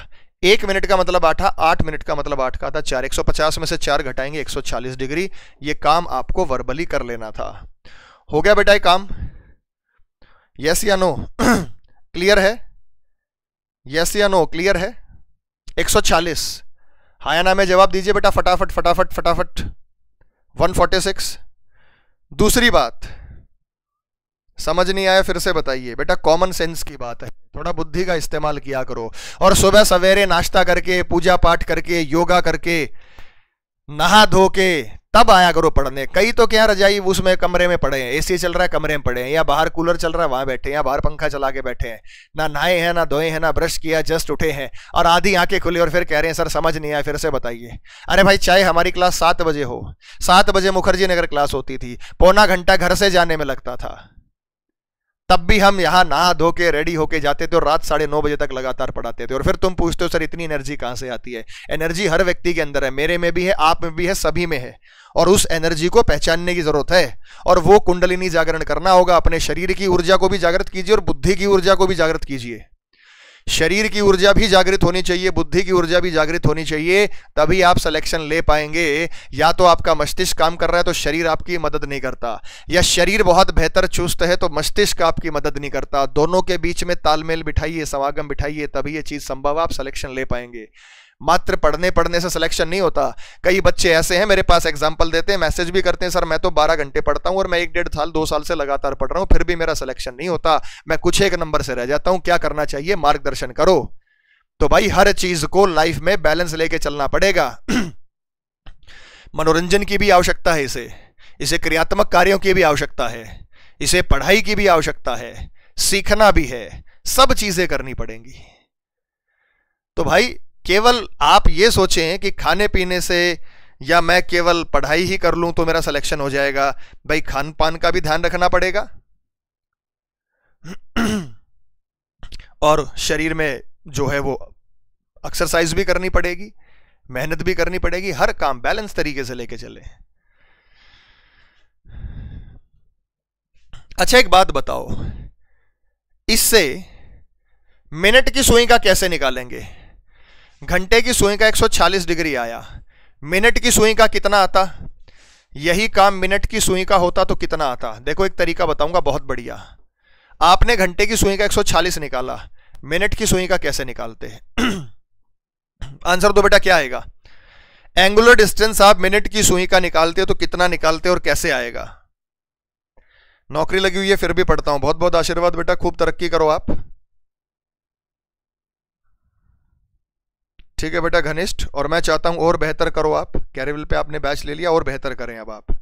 एक मिनट का मतलब आठा आठ मिनट का मतलब आठ का आधा चार 150 में से चार घटाएंगे 140 डिग्री ये काम आपको वर्बली कर लेना था हो गया बेटा ये काम यस या नो क्लियर है यस या नो क्लियर है 140 सौ या ना में जवाब दीजिए बेटा फटाफट फटाफट फटाफट 146 दूसरी बात समझ नहीं आया फिर से बताइए बेटा कॉमन सेंस की बात है थोड़ा बुद्धि का इस्तेमाल किया करो और सुबह सवेरे नाश्ता करके पूजा पाठ करके योगा करके नहा धो के तब आया करो पढ़ने कई तो क्या रजाई उसमें कमरे में पड़े हैं एसी चल रहा है कमरे में पड़े हैं या बाहर कूलर चल रहा है वहां बैठे हैं या बाहर पंखा चला के बैठे हैं ना नहाए हैं ना धोए हैं ना ब्रश किया जस्ट उठे हैं और आधी आंखें खुली और फिर कह रहे हैं सर समझ नहीं आया फिर से बताइए अरे भाई चाहे हमारी क्लास सात बजे हो सात बजे मुखर्जी नगर क्लास होती थी पौना घंटा घर से जाने में लगता था तब भी हम यहाँ नहा धो के रेडी होके जाते थे और रात साढ़े नौ बजे तक लगातार पढ़ाते थे और फिर तुम पूछते हो सर इतनी एनर्जी कहाँ से आती है एनर्जी हर व्यक्ति के अंदर है मेरे में भी है आप में भी है सभी में है और उस एनर्जी को पहचानने की जरूरत है और वो कुंडलिनी जागरण करना होगा अपने शरीर की ऊर्जा को भी जागृत कीजिए और बुद्धि की ऊर्जा को भी जागृत कीजिए शरीर की ऊर्जा भी जागृत होनी चाहिए बुद्धि की ऊर्जा भी जागृत होनी चाहिए तभी आप सिलेक्शन ले पाएंगे या तो आपका मस्तिष्क काम कर रहा है तो शरीर आपकी मदद नहीं करता या शरीर बहुत बेहतर चुस्त है तो मस्तिष्क आपकी मदद नहीं करता दोनों के बीच में तालमेल बिठाइए समागम बिठाइए तभी ये चीज़ संभव आप सिलेक्शन ले पाएंगे मात्र पढ़ने पढ़ने से सिलेक्शन नहीं होता कई बच्चे ऐसे हैं मेरे पास एग्जाम्पल देते हैं मैसेज भी करते हैं सर मैं तो बारह घंटे पढ़ता हूं और मैं एक डेढ़ साल दो साल से लगातार पढ़ रहा हूं फिर भी मेरा सिलेक्शन नहीं होता मैं कुछ एक नंबर से रह जाता हूं क्या करना चाहिए मार्गदर्शन करो तो भाई हर चीज को लाइफ में बैलेंस लेके चलना पड़ेगा मनोरंजन की भी आवश्यकता है इसे इसे क्रियात्मक कार्यों की भी आवश्यकता है इसे पढ़ाई की भी आवश्यकता है सीखना भी है सब चीजें करनी पड़ेंगी तो भाई केवल आप ये सोचें कि खाने पीने से या मैं केवल पढ़ाई ही कर लूं तो मेरा सिलेक्शन हो जाएगा भाई खान पान का भी ध्यान रखना पड़ेगा और शरीर में जो है वो एक्सरसाइज भी करनी पड़ेगी मेहनत भी करनी पड़ेगी हर काम बैलेंस तरीके से लेके चले अच्छा एक बात बताओ इससे मिनट की सुई का कैसे निकालेंगे घंटे की सुई का 140 डिग्री आया मिनट की सुई का कितना आता यही काम मिनट की सुई का होता तो कितना आता देखो एक तरीका बताऊंगा बहुत बढ़िया आपने घंटे की सुई का 140 निकाला मिनट की सुई का कैसे निकालते हैं आंसर दो बेटा क्या आएगा एंगुलर डिस्टेंस आप मिनट की सुई का निकालते हो तो कितना निकालते और कैसे आएगा नौकरी लगी हुई है फिर भी पढ़ता हूं बहुत बहुत आशीर्वाद बेटा खूब तरक्की करो आप ठीक है बेटा घनिष्ठ और मैं चाहता हूं और बेहतर करो आप कैरिवल पे आपने बैच ले लिया और बेहतर करें अब आप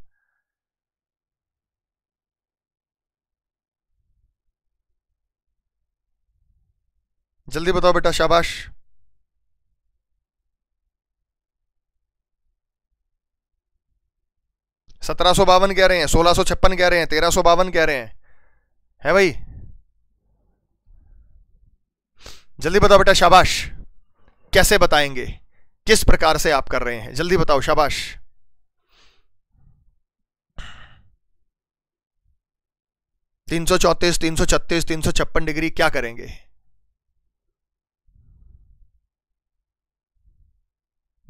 जल्दी बताओ बेटा शाबाश सत्रह सो बावन कह रहे हैं सोलह सो छप्पन कह रहे हैं तेरह सो बावन कह रहे हैं है भाई जल्दी बताओ बेटा शाबाश कैसे बताएंगे किस प्रकार से आप कर रहे हैं जल्दी बताओ शाबाश तीन सौ चौतीस तीन सौ छत्तीस तीन सौ छप्पन डिग्री क्या करेंगे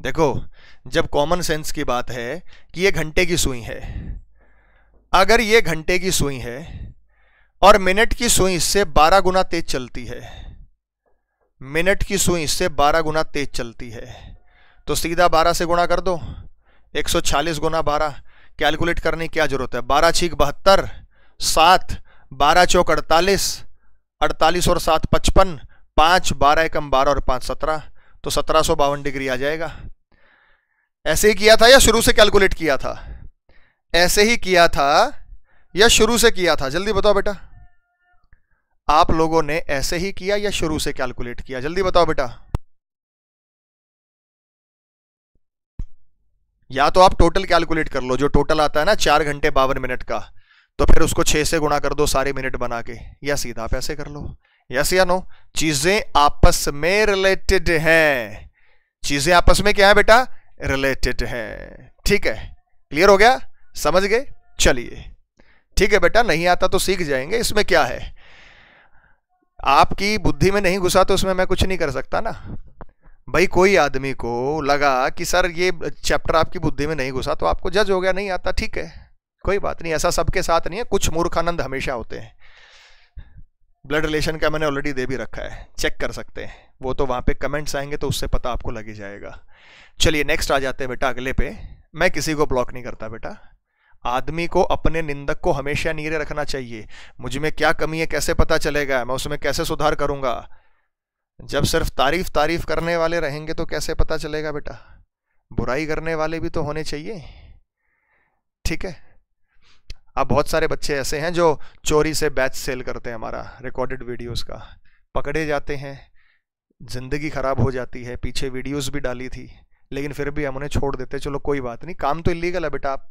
देखो जब कॉमन सेंस की बात है कि ये घंटे की सुई है अगर ये घंटे की सुई है और मिनट की सुई इससे बारह गुना तेज चलती है मिनट की सुई इससे 12 गुना तेज चलती है तो सीधा 12 से गुना कर दो 140 गुना 12 कैलकुलेट करने की क्या जरूरत है 12 छीक बहत्तर सात बारह चौक अड़तालीस अड़तालीस और सात पचपन पाँच बारह एकम बारह और पाँच सत्रह तो सत्रह सौ बावन डिग्री आ जाएगा ऐसे ही किया था या शुरू से कैलकुलेट किया था ऐसे ही किया था या शुरू से किया था जल्दी बताओ बेटा आप लोगों ने ऐसे ही किया या शुरू से कैलकुलेट किया जल्दी बताओ बेटा या तो आप टोटल कैलकुलेट कर लो जो टोटल आता है ना चार घंटे बावन मिनट का तो फिर उसको छः से गुणा कर दो सारे मिनट बना के या सीधा आप ऐसे कर लो यस या नो चीजें आपस में रिलेटेड है चीजें आपस में क्या है बेटा रिलेटेड है ठीक है क्लियर हो गया समझ गए चलिए ठीक है बेटा नहीं आता तो सीख जाएंगे इसमें क्या है आपकी बुद्धि में नहीं घुसा तो उसमें मैं कुछ नहीं कर सकता ना भाई कोई आदमी को लगा कि सर ये चैप्टर आपकी बुद्धि में नहीं घुसा तो आपको जज हो गया नहीं आता ठीक है कोई बात नहीं ऐसा सबके साथ नहीं है कुछ मूर्खानंद हमेशा होते हैं ब्लड रिलेशन का मैंने ऑलरेडी दे भी रखा है चेक कर सकते हैं वो तो वहाँ पे कमेंट्स आएंगे तो उससे पता आपको लग ही जाएगा चलिए नेक्स्ट आ जाते हैं बेटा अगले पे मैं किसी को ब्लॉक नहीं करता बेटा आदमी को अपने निंदक को हमेशा नीरे रखना चाहिए मुझ में क्या कमी है कैसे पता चलेगा मैं उसमें कैसे सुधार करूंगा जब सिर्फ तारीफ तारीफ करने वाले रहेंगे तो कैसे पता चलेगा बेटा बुराई करने वाले भी तो होने चाहिए ठीक है अब बहुत सारे बच्चे ऐसे हैं जो चोरी से बैच सेल करते हैं हमारा रिकॉर्डेड वीडियोस का पकड़े जाते हैं ज़िंदगी ख़राब हो जाती है पीछे वीडियोस भी डाली थी लेकिन फिर भी हम उन्हें छोड़ देते चलो कोई बात नहीं काम तो इलीगल है बेटा आप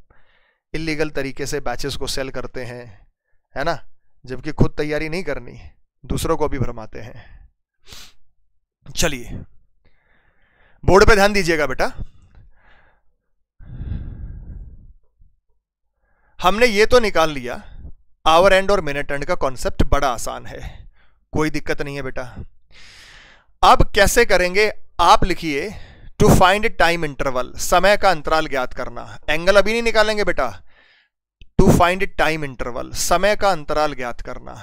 इलीगल तरीके से बैचेस को सेल करते हैं है ना जबकि खुद तैयारी नहीं करनी दूसरों को भी भरमाते हैं चलिए बोर्ड पे ध्यान दीजिएगा बेटा हमने ये तो निकाल लिया आवर एंड और मिनट एंड का कॉन्सेप्ट बड़ा आसान है कोई दिक्कत नहीं है बेटा अब कैसे करेंगे आप लिखिए टू फाइंड टाइम इंटरवल समय का अंतराल ज्ञात करना एंगल अभी नहीं निकालेंगे बेटा टू फाइंड टाइम इंटरवल समय का अंतराल ज्ञात करना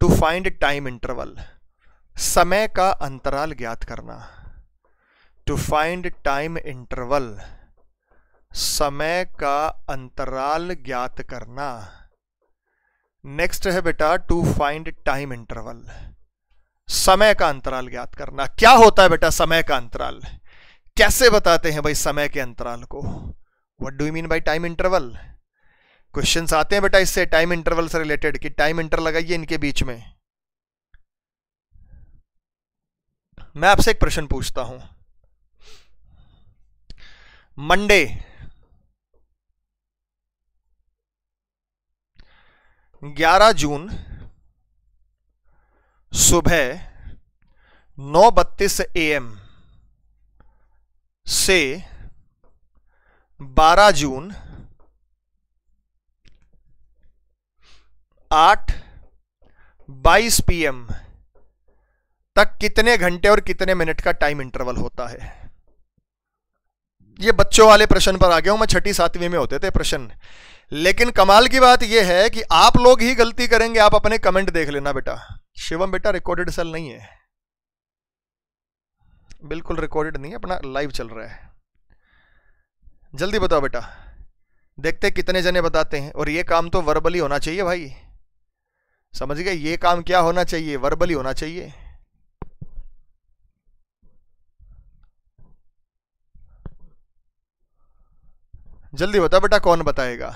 टू फाइंड टाइम इंटरवल समय का अंतराल ज्ञात करना टू फाइंड टाइम इंटरवल समय का अंतराल ज्ञात करना नेक्स्ट है बेटा टू फाइंड टाइम इंटरवल समय का अंतराल ज्ञात करना क्या होता है बेटा समय का अंतराल कैसे बताते हैं भाई समय के अंतराल को what do mean by time interval questions आते हैं बेटा इससे टाइम इंटरवल से रिलेटेड कि टाइम इंटरवल लगाइए इनके बीच में मैं आपसे एक प्रश्न पूछता हूं मंडे ग्यारह जून सुबह नौ बत्तीस ए एम से 12 जून 8 22 पीएम तक कितने घंटे और कितने मिनट का टाइम इंटरवल होता है ये बच्चों वाले प्रश्न पर आ गया हूं मैं छठी सातवीं में होते थे प्रश्न लेकिन कमाल की बात यह है कि आप लोग ही गलती करेंगे आप अपने कमेंट देख लेना बेटा शिवम बेटा रिकॉर्डेड सेल नहीं है बिल्कुल रिकॉर्डेड नहीं है अपना लाइव चल रहा है जल्दी बताओ बेटा देखते कितने जने बताते हैं और ये काम तो वर्बली होना चाहिए भाई समझ गए ये काम क्या होना चाहिए वर्बली होना चाहिए जल्दी बताओ बेटा कौन बताएगा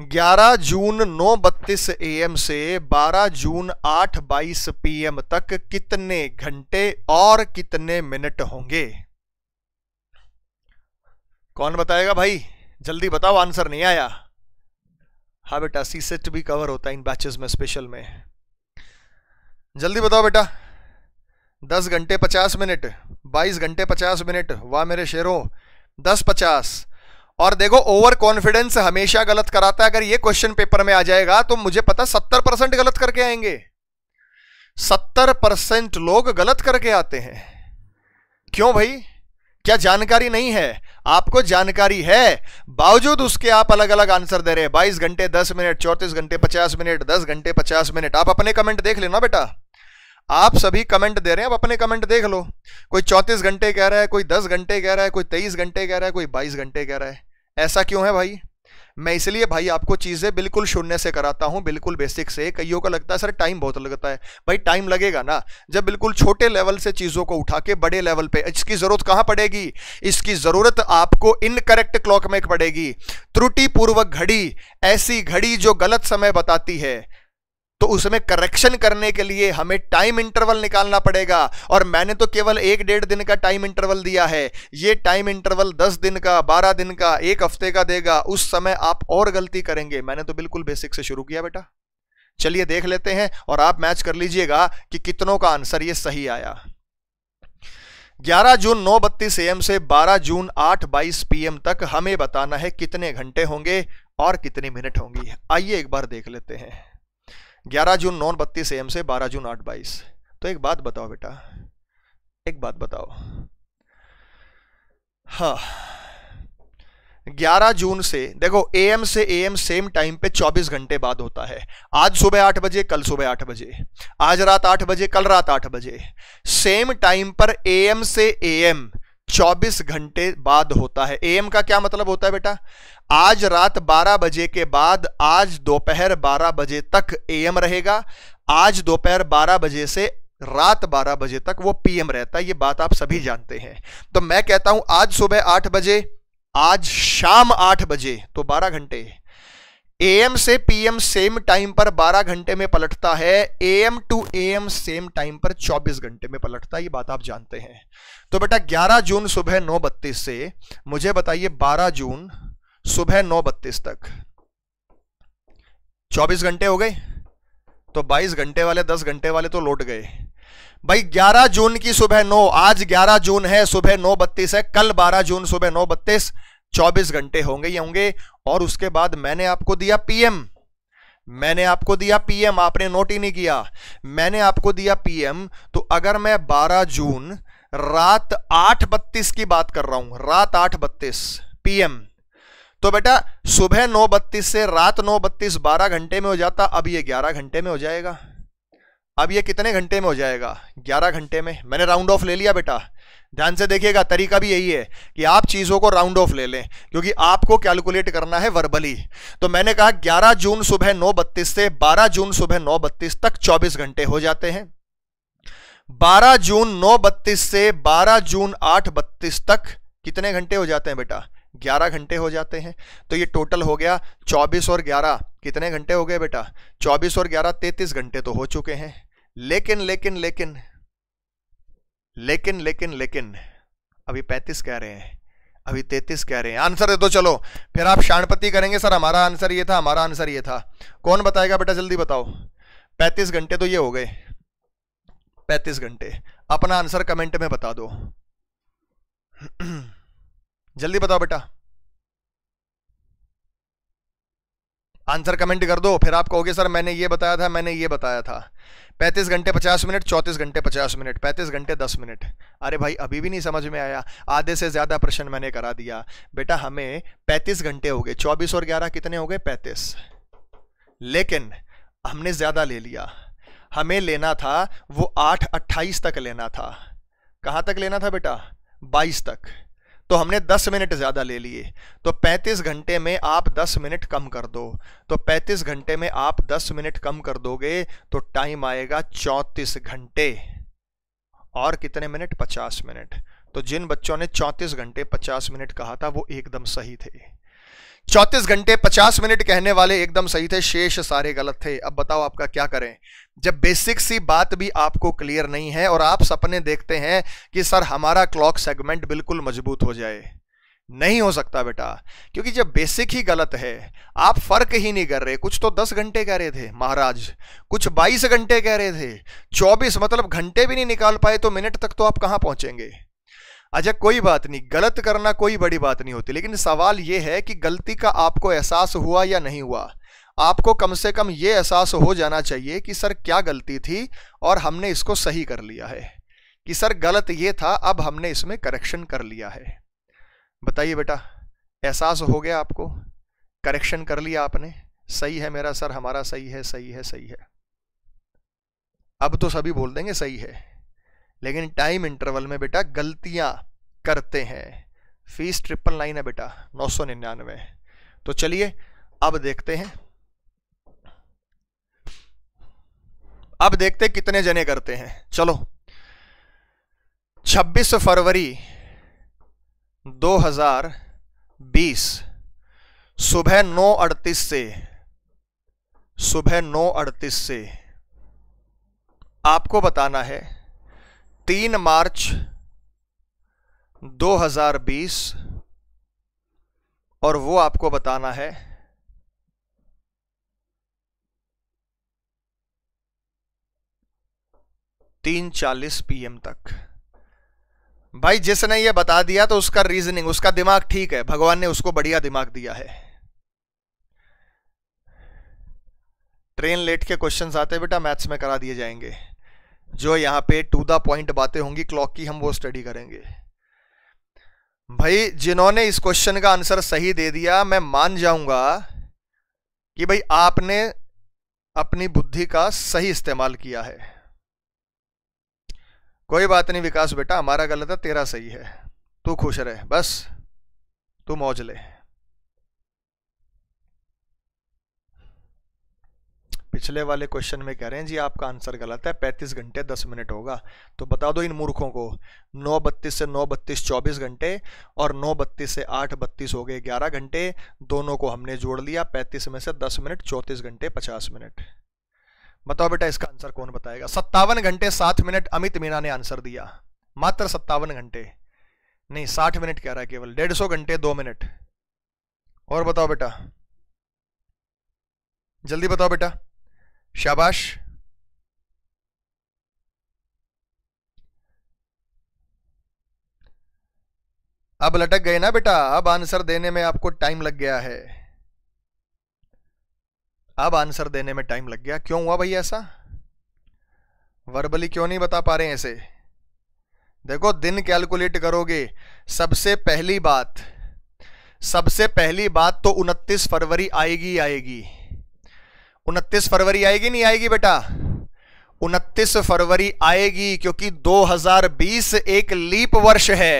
11 जून नौ 9:32 एम से 12 जून 8:22 पीएम तक कितने घंटे और कितने मिनट होंगे कौन बताएगा भाई जल्दी बताओ आंसर नहीं आया हाँ बेटा सी सेट भी कवर होता है इन बैचेस में स्पेशल में जल्दी बताओ बेटा दस घंटे पचास मिनट बाईस घंटे पचास मिनट वाह मेरे शेरों दस पचास और देखो ओवर कॉन्फिडेंस हमेशा गलत कराता है अगर ये क्वेश्चन पेपर में आ जाएगा तो मुझे पता सत्तर परसेंट गलत करके आएंगे सत्तर परसेंट लोग गलत करके आते हैं क्यों भाई क्या जानकारी नहीं है आपको जानकारी है बावजूद उसके आप अलग अलग आंसर दे रहे हैं बाईस घंटे दस मिनट चौंतीस घंटे पचास मिनट दस घंटे पचास मिनट आप अपने कमेंट देख लेना बेटा आप सभी कमेंट दे रहे हैं आप अपने कमेंट देख लो कोई चौंतीस घंटे कह रहा है कोई दस घंटे कह रहा है कोई तेईस घंटे कह रहा है कोई बाईस घंटे कह रहा है ऐसा क्यों है भाई मैं इसलिए भाई आपको चीज़ें बिल्कुल शून्य से कराता हूँ बिल्कुल बेसिक से कईयों का लगता है सर टाइम बहुत लगता है भाई टाइम लगेगा ना जब बिल्कुल छोटे लेवल से चीज़ों को उठा के बड़े लेवल पे इसकी ज़रूरत कहाँ पड़ेगी इसकी ज़रूरत आपको इनकरेक्ट क्लॉक में पड़ेगी त्रुटिपूर्वक घड़ी ऐसी घड़ी जो गलत समय बताती है तो उसमें करेक्शन करने के लिए हमें टाइम इंटरवल निकालना पड़ेगा और मैंने तो केवल एक डेढ़ दिन का टाइम इंटरवल दिया है ये टाइम इंटरवल दस दिन का बारह दिन का एक हफ्ते का देगा उस समय आप और गलती करेंगे मैंने तो बिल्कुल बेसिक से शुरू किया बेटा चलिए देख लेते हैं और आप मैच कर लीजिएगा कि कितनों का आंसर ये सही आया 11 जून नौ बत्तीस एम से 12 जून 8 बाईस पीएम तक हमें बताना है कितने घंटे होंगे और कितने मिनट होंगी आइए एक बार देख लेते हैं 11 जून नौ बत्तीस एम से 12 जून आठ बाईस तो एक बात बताओ बेटा एक बात बताओ हा 11 जून से देखो एम से एम सेम टाइम पे 24 घंटे बाद होता है आज सुबह 8 बजे कल सुबह 8 बजे आज रात 8 बजे कल रात 8 बजे सेम टाइम पर एम से एम 24 घंटे बाद होता है एएम का क्या मतलब होता है बेटा आज रात 12 बजे के बाद आज दोपहर 12 बजे तक एएम रहेगा आज दोपहर 12 बजे से रात 12 बजे तक वो पीएम रहता है ये बात आप सभी जानते हैं तो मैं कहता हूं आज सुबह 8 बजे आज शाम 8 बजे तो 12 घंटे एम से पीएम सेम टाइम पर 12 घंटे में पलटता है AM to AM same time पर 24 घंटे में पलटता है ये बात आप जानते हैं तो बेटा 11 जून सुबह नौ बत्तीस से मुझे बताइए 12 जून सुबह नौ बत्तीस तक 24 घंटे हो गए तो 22 घंटे वाले 10 घंटे वाले तो लौट गए भाई 11 जून की सुबह नौ आज 11 जून है सुबह नौ बत्तीस है कल बारह जून सुबह नौ बत्तीस 24 घंटे होंगे ये होंगे और उसके बाद मैंने आपको दिया पीएम मैंने आपको दिया पीएम आपने नोट ही नहीं किया मैंने आपको दिया पीएम तो अगर मैं 12 जून रात आठ बत्तीस की बात कर रहा हूं रात आठ बत्तीस पीएम तो बेटा सुबह नौ बत्तीस से रात नौ बत्तीस बारह घंटे में हो जाता अब ये ग्यारह घंटे में हो जाएगा अब ये कितने घंटे में हो जाएगा ग्यारह घंटे में मैंने राउंड ऑफ ले लिया बेटा ध्यान से देखिएगा तरीका भी यही है कि आप चीज़ों को राउंड ऑफ ले लें क्योंकि आपको कैलकुलेट करना है वर्बली तो मैंने कहा 11 जून सुबह नौ बत्तीस से 12 जून सुबह नौ बत्तीस तक 24 घंटे हो जाते हैं 12 जून नौ बत्तीस से 12 जून आठ बत्तीस तक कितने घंटे हो जाते हैं बेटा 11 घंटे हो जाते हैं तो ये टोटल हो गया 24 और 11 कितने घंटे हो गए बेटा 24 और 11 33 घंटे तो हो चुके हैं लेकिन लेकिन लेकिन लेकिन लेकिन लेकिन अभी पैंतीस कह रहे हैं अभी तैतीस कह रहे हैं आंसर दे दो चलो फिर आप शाणपति करेंगे सर हमारा आंसर ये था हमारा आंसर ये था कौन बताएगा बेटा जल्दी बताओ पैंतीस घंटे तो ये हो गए पैंतीस घंटे अपना आंसर कमेंट में बता दो जल्दी बताओ बेटा आंसर कमेंट कर दो फिर आप कहोगे सर मैंने ये बताया था मैंने ये बताया था पैंतीस घंटे पचास मिनट चौंतीस घंटे पचास मिनट पैंतीस घंटे दस मिनट अरे भाई अभी भी नहीं समझ में आया आधे से ज़्यादा प्रश्न मैंने करा दिया बेटा हमें पैंतीस घंटे हो गए चौबीस और ग्यारह कितने हो गए पैंतीस लेकिन हमने ज़्यादा ले लिया हमें लेना था वो आठ अट्ठाईस तक लेना था कहाँ तक लेना था बेटा बाईस तक तो हमने 10 मिनट ज़्यादा ले लिए तो 35 घंटे में आप 10 मिनट कम कर दो तो 35 घंटे में आप 10 मिनट कम कर दोगे तो टाइम आएगा 34 घंटे और कितने मिनट 50 मिनट तो जिन बच्चों ने 34 घंटे 50 मिनट कहा था वो एकदम सही थे चौंतीस घंटे पचास मिनट कहने वाले एकदम सही थे शेष सारे गलत थे अब बताओ आपका क्या करें जब बेसिक सी बात भी आपको क्लियर नहीं है और आप सपने देखते हैं कि सर हमारा क्लॉक सेगमेंट बिल्कुल मजबूत हो जाए नहीं हो सकता बेटा क्योंकि जब बेसिक ही गलत है आप फर्क ही नहीं कर रहे कुछ तो 10 घंटे कह रहे थे महाराज कुछ 22 घंटे कह रहे थे 24 मतलब घंटे भी नहीं निकाल पाए तो मिनट तक तो आप कहाँ पहुंचेंगे अच्छा कोई बात नहीं गलत करना कोई बड़ी बात नहीं होती लेकिन सवाल यह है कि गलती का आपको एहसास हुआ या नहीं हुआ आपको कम से कम ये एहसास हो जाना चाहिए कि सर क्या गलती थी और हमने इसको सही कर लिया है कि सर गलत ये था अब हमने इसमें करेक्शन कर लिया है बताइए बेटा एहसास हो गया आपको करेक्शन कर लिया आपने सही है मेरा सर हमारा सही है सही है सही है अब तो सभी बोल देंगे सही है लेकिन टाइम इंटरवल में बेटा गलतियां करते हैं फीस ट्रिपल नाइन है बेटा नौ सौ निन्यानवे तो चलिए अब देखते हैं अब देखते कितने जने करते हैं चलो 26 फरवरी 2020 सुबह 9:38 से सुबह 9:38 से आपको बताना है तीन मार्च 2020 और वो आपको बताना है तीन चालीस पीएम तक भाई जिसने ये बता दिया तो उसका रीजनिंग उसका दिमाग ठीक है भगवान ने उसको बढ़िया दिमाग दिया है ट्रेन लेट के क्वेश्चंस आते हैं बेटा मैथ्स में करा दिए जाएंगे जो यहाँ पे टू द पॉइंट बातें होंगी क्लॉक की हम वो स्टडी करेंगे भाई जिन्होंने इस क्वेश्चन का आंसर सही दे दिया मैं मान जाऊंगा कि भाई आपने अपनी बुद्धि का सही इस्तेमाल किया है कोई बात नहीं विकास बेटा हमारा गलत है तेरा सही है तू खुश रहे बस तू मौज ले पिछले वाले क्वेश्चन में कह रहे हैं जी आपका आंसर गलत है पैंतीस घंटे दस मिनट होगा तो बता दो इन मूर्खों को नौ बत्तीस से नौ बत्तीस चौबीस घंटे और नौ बत्तीस से आठ बत्तीस हो गए ग्यारह घंटे दोनों को हमने जोड़ लिया पैंतीस में से दस मिनट चौंतीस घंटे पचास मिनट बताओ बेटा इसका आंसर कौन बताएगा सत्तावन घंटे सात मिनट अमित मीणा ने आंसर दिया मात्र सत्तावन घंटे नहीं साठ मिनट कह रहा है केवल डेढ़ सौ घंटे दो मिनट और बताओ बेटा जल्दी बताओ बेटा शाबाश अब लटक गए ना बेटा अब आंसर देने में आपको टाइम लग गया है अब आंसर देने में टाइम लग गया क्यों हुआ भाई ऐसा वर्बली क्यों नहीं बता पा रहे हैं ऐसे देखो दिन कैलकुलेट करोगे सबसे पहली बात सबसे पहली बात तो 29 फरवरी आएगी आएगी उनतीस फरवरी आएगी नहीं आएगी बेटा उनतीस फरवरी आएगी क्योंकि 2020 एक लीप वर्ष है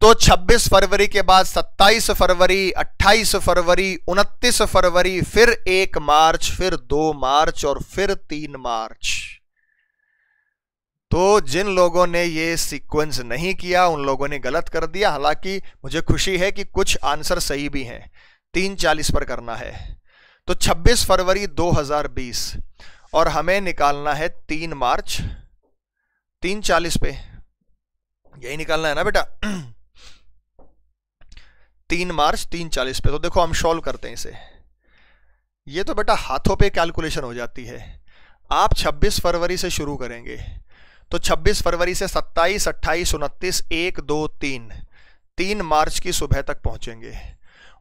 तो 26 फरवरी के बाद 27 फरवरी 28 फरवरी 29 फरवरी फिर 1 मार्च फिर 2 मार्च और फिर 3 मार्च तो जिन लोगों ने ये सीक्वेंस नहीं किया उन लोगों ने गलत कर दिया हालांकि मुझे खुशी है कि कुछ आंसर सही भी हैं तीन चालीस पर करना है तो 26 फरवरी 2020 और हमें निकालना है तीन मार्च तीन चालीस पे यही निकालना है ना बेटा तीन मार्च तीन चालीस पे तो देखो हम सॉल्व करते हैं इसे ये तो बेटा हाथों पे कैलकुलेशन हो जाती है आप 26 फरवरी से शुरू करेंगे तो 26 फरवरी से 27, 28, 29, 1, 2, 3 तीन मार्च की सुबह तक पहुंचेंगे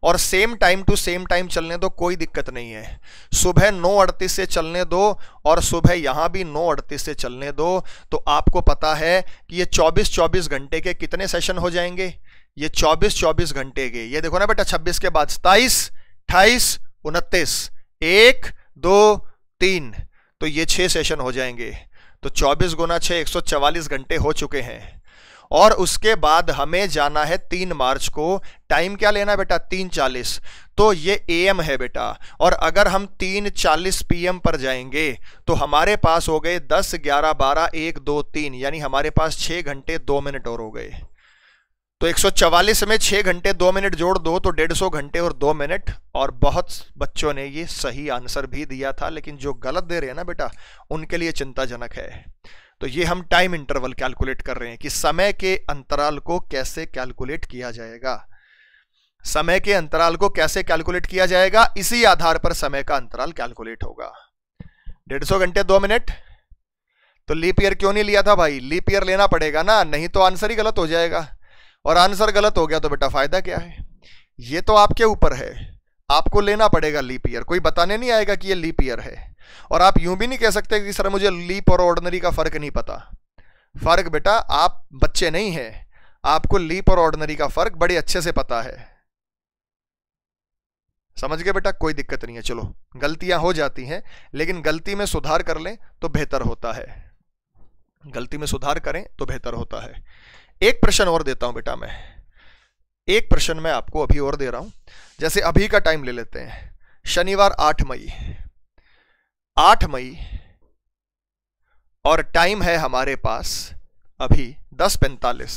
और same time to same time चलने दो कोई दिक्कत नहीं है सुबह नौ अड़तीस से चलने दो और सुबह यहाँ भी नौ अड़तीस से चलने दो तो आपको पता है कि ये चौबीस चौबीस घंटे के कितने सेशन हो जाएंगे ये चौबीस चौबीस घंटे के ये देखो ना बेटा छब्बीस के बाद सताइस अट्ठाईस उनतीस एक दो तीन तो ये छः सेशन हो जाएंगे तो चौबीस गुना छः एक घंटे हो चुके हैं और उसके बाद हमें जाना है तीन मार्च को टाइम क्या लेना बेटा तीन चालीस तो ये एम है बेटा और अगर हम तीन चालीस पीएम पर जाएंगे तो हमारे पास हो गए दस ग्यारह बारह एक दो तीन यानी हमारे पास छः घंटे दो मिनट और हो गए तो 144 में 6 घंटे 2 मिनट जोड़ दो तो 150 घंटे और 2 मिनट और बहुत बच्चों ने ये सही आंसर भी दिया था लेकिन जो गलत दे रहे हैं ना बेटा उनके लिए चिंताजनक है तो ये हम टाइम इंटरवल कैलकुलेट कर रहे हैं कि समय के अंतराल को कैसे कैलकुलेट किया जाएगा समय के अंतराल को कैसे कैलकुलेट किया जाएगा इसी आधार पर समय का अंतराल कैलकुलेट होगा डेढ़ सौ घंटे दो मिनट तो लीप ईयर क्यों नहीं लिया था भाई लीप ईयर लेना पड़ेगा ना नहीं तो आंसर ही गलत हो जाएगा और आंसर गलत हो गया तो बेटा फायदा क्या है ये तो आपके ऊपर है आपको लेना पड़ेगा लीप ईयर कोई बताने नहीं आएगा कि ये लीप ईयर है और आप यूं भी नहीं कह सकते कि सर मुझे लीप और ऑर्डनरी का फ़र्क नहीं पता फ़र्क बेटा आप बच्चे नहीं हैं आपको लीप और ऑर्डनरी का फ़र्क बड़े अच्छे से पता है समझ गए बेटा कोई दिक्कत नहीं है चलो गलतियां हो जाती हैं लेकिन गलती में सुधार कर लें तो बेहतर होता है गलती में सुधार करें तो बेहतर होता है एक प्रश्न और देता हूं बेटा मैं एक प्रश्न मैं आपको अभी और दे रहा हूं जैसे अभी का टाइम ले लेते हैं शनिवार आठ मई आठ मई और टाइम है हमारे पास अभी दस पैंतालीस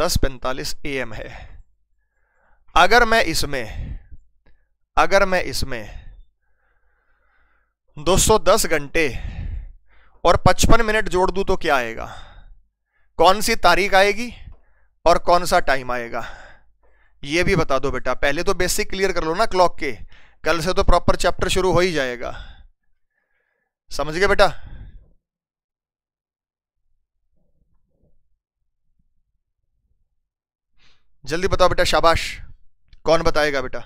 दस पैंतालीस ए एम है अगर मैं इसमें अगर मैं इसमें 210 घंटे और 55 मिनट जोड़ दूं तो क्या आएगा कौन सी तारीख आएगी और कौन सा टाइम आएगा ये भी बता दो बेटा पहले तो बेसिक क्लियर कर लो ना क्लॉक के कल से तो प्रॉपर चैप्टर शुरू हो ही जाएगा समझ गए बेटा जल्दी बताओ बेटा शाबाश कौन बताएगा बेटा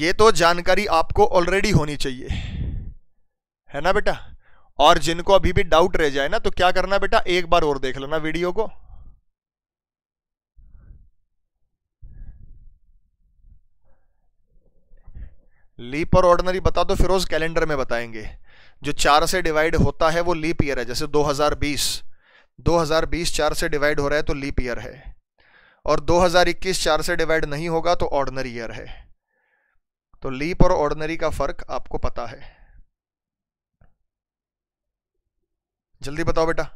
ये तो जानकारी आपको ऑलरेडी होनी चाहिए है ना बेटा और जिनको अभी भी डाउट रह जाए ना तो क्या करना बेटा एक बार और देख लेना वीडियो को लीप और ऑर्डनरी बता दो फिर फिरोज कैलेंडर में बताएंगे जो चार से डिवाइड होता है वो लीप ईयर है जैसे 2020 2020 चार से डिवाइड हो रहा है तो लीप ईयर है और 2021 चार से डिवाइड नहीं होगा तो ऑर्डनरी ईयर है तो लीप और ऑर्डनरी का फर्क आपको पता है जल्दी बताओ बेटा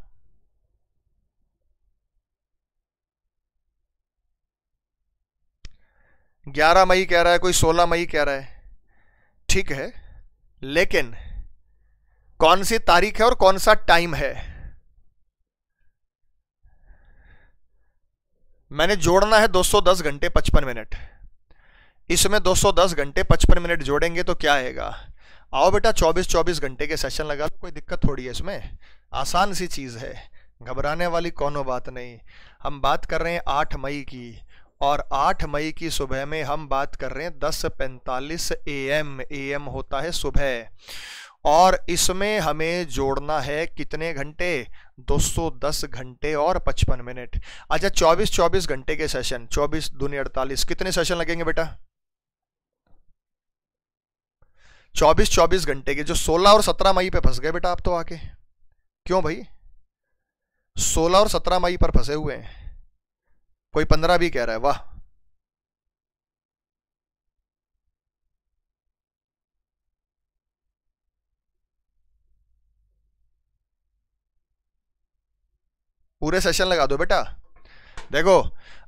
ग्यारह मई कह रहा है कोई सोलह मई कह रहा है ठीक है लेकिन कौन सी तारीख है और कौन सा टाइम है मैंने जोड़ना है 210 घंटे 55 मिनट इसमें 210 घंटे 55 मिनट जोड़ेंगे तो क्या आएगा आओ बेटा 24-24 घंटे के सेशन लगा लो कोई दिक्कत थोड़ी है इसमें आसान सी चीज़ है घबराने वाली कोनो बात नहीं हम बात कर रहे हैं आठ मई की और 8 मई की सुबह में हम बात कर रहे हैं दस पैंतालीस ए एम ए एम होता है सुबह और इसमें हमें जोड़ना है कितने घंटे 210 घंटे और 55 मिनट अच्छा 24 24 घंटे के सेशन 24 दूनी अड़तालीस कितने सेशन लगेंगे बेटा 24 24 घंटे के जो 16 और 17 मई पे फंस गए बेटा आप तो आके क्यों भाई 16 और 17 मई पर फंसे हुए हैं कोई 15 भी कह रहा है वाह पूरे सेशन लगा दो बेटा देखो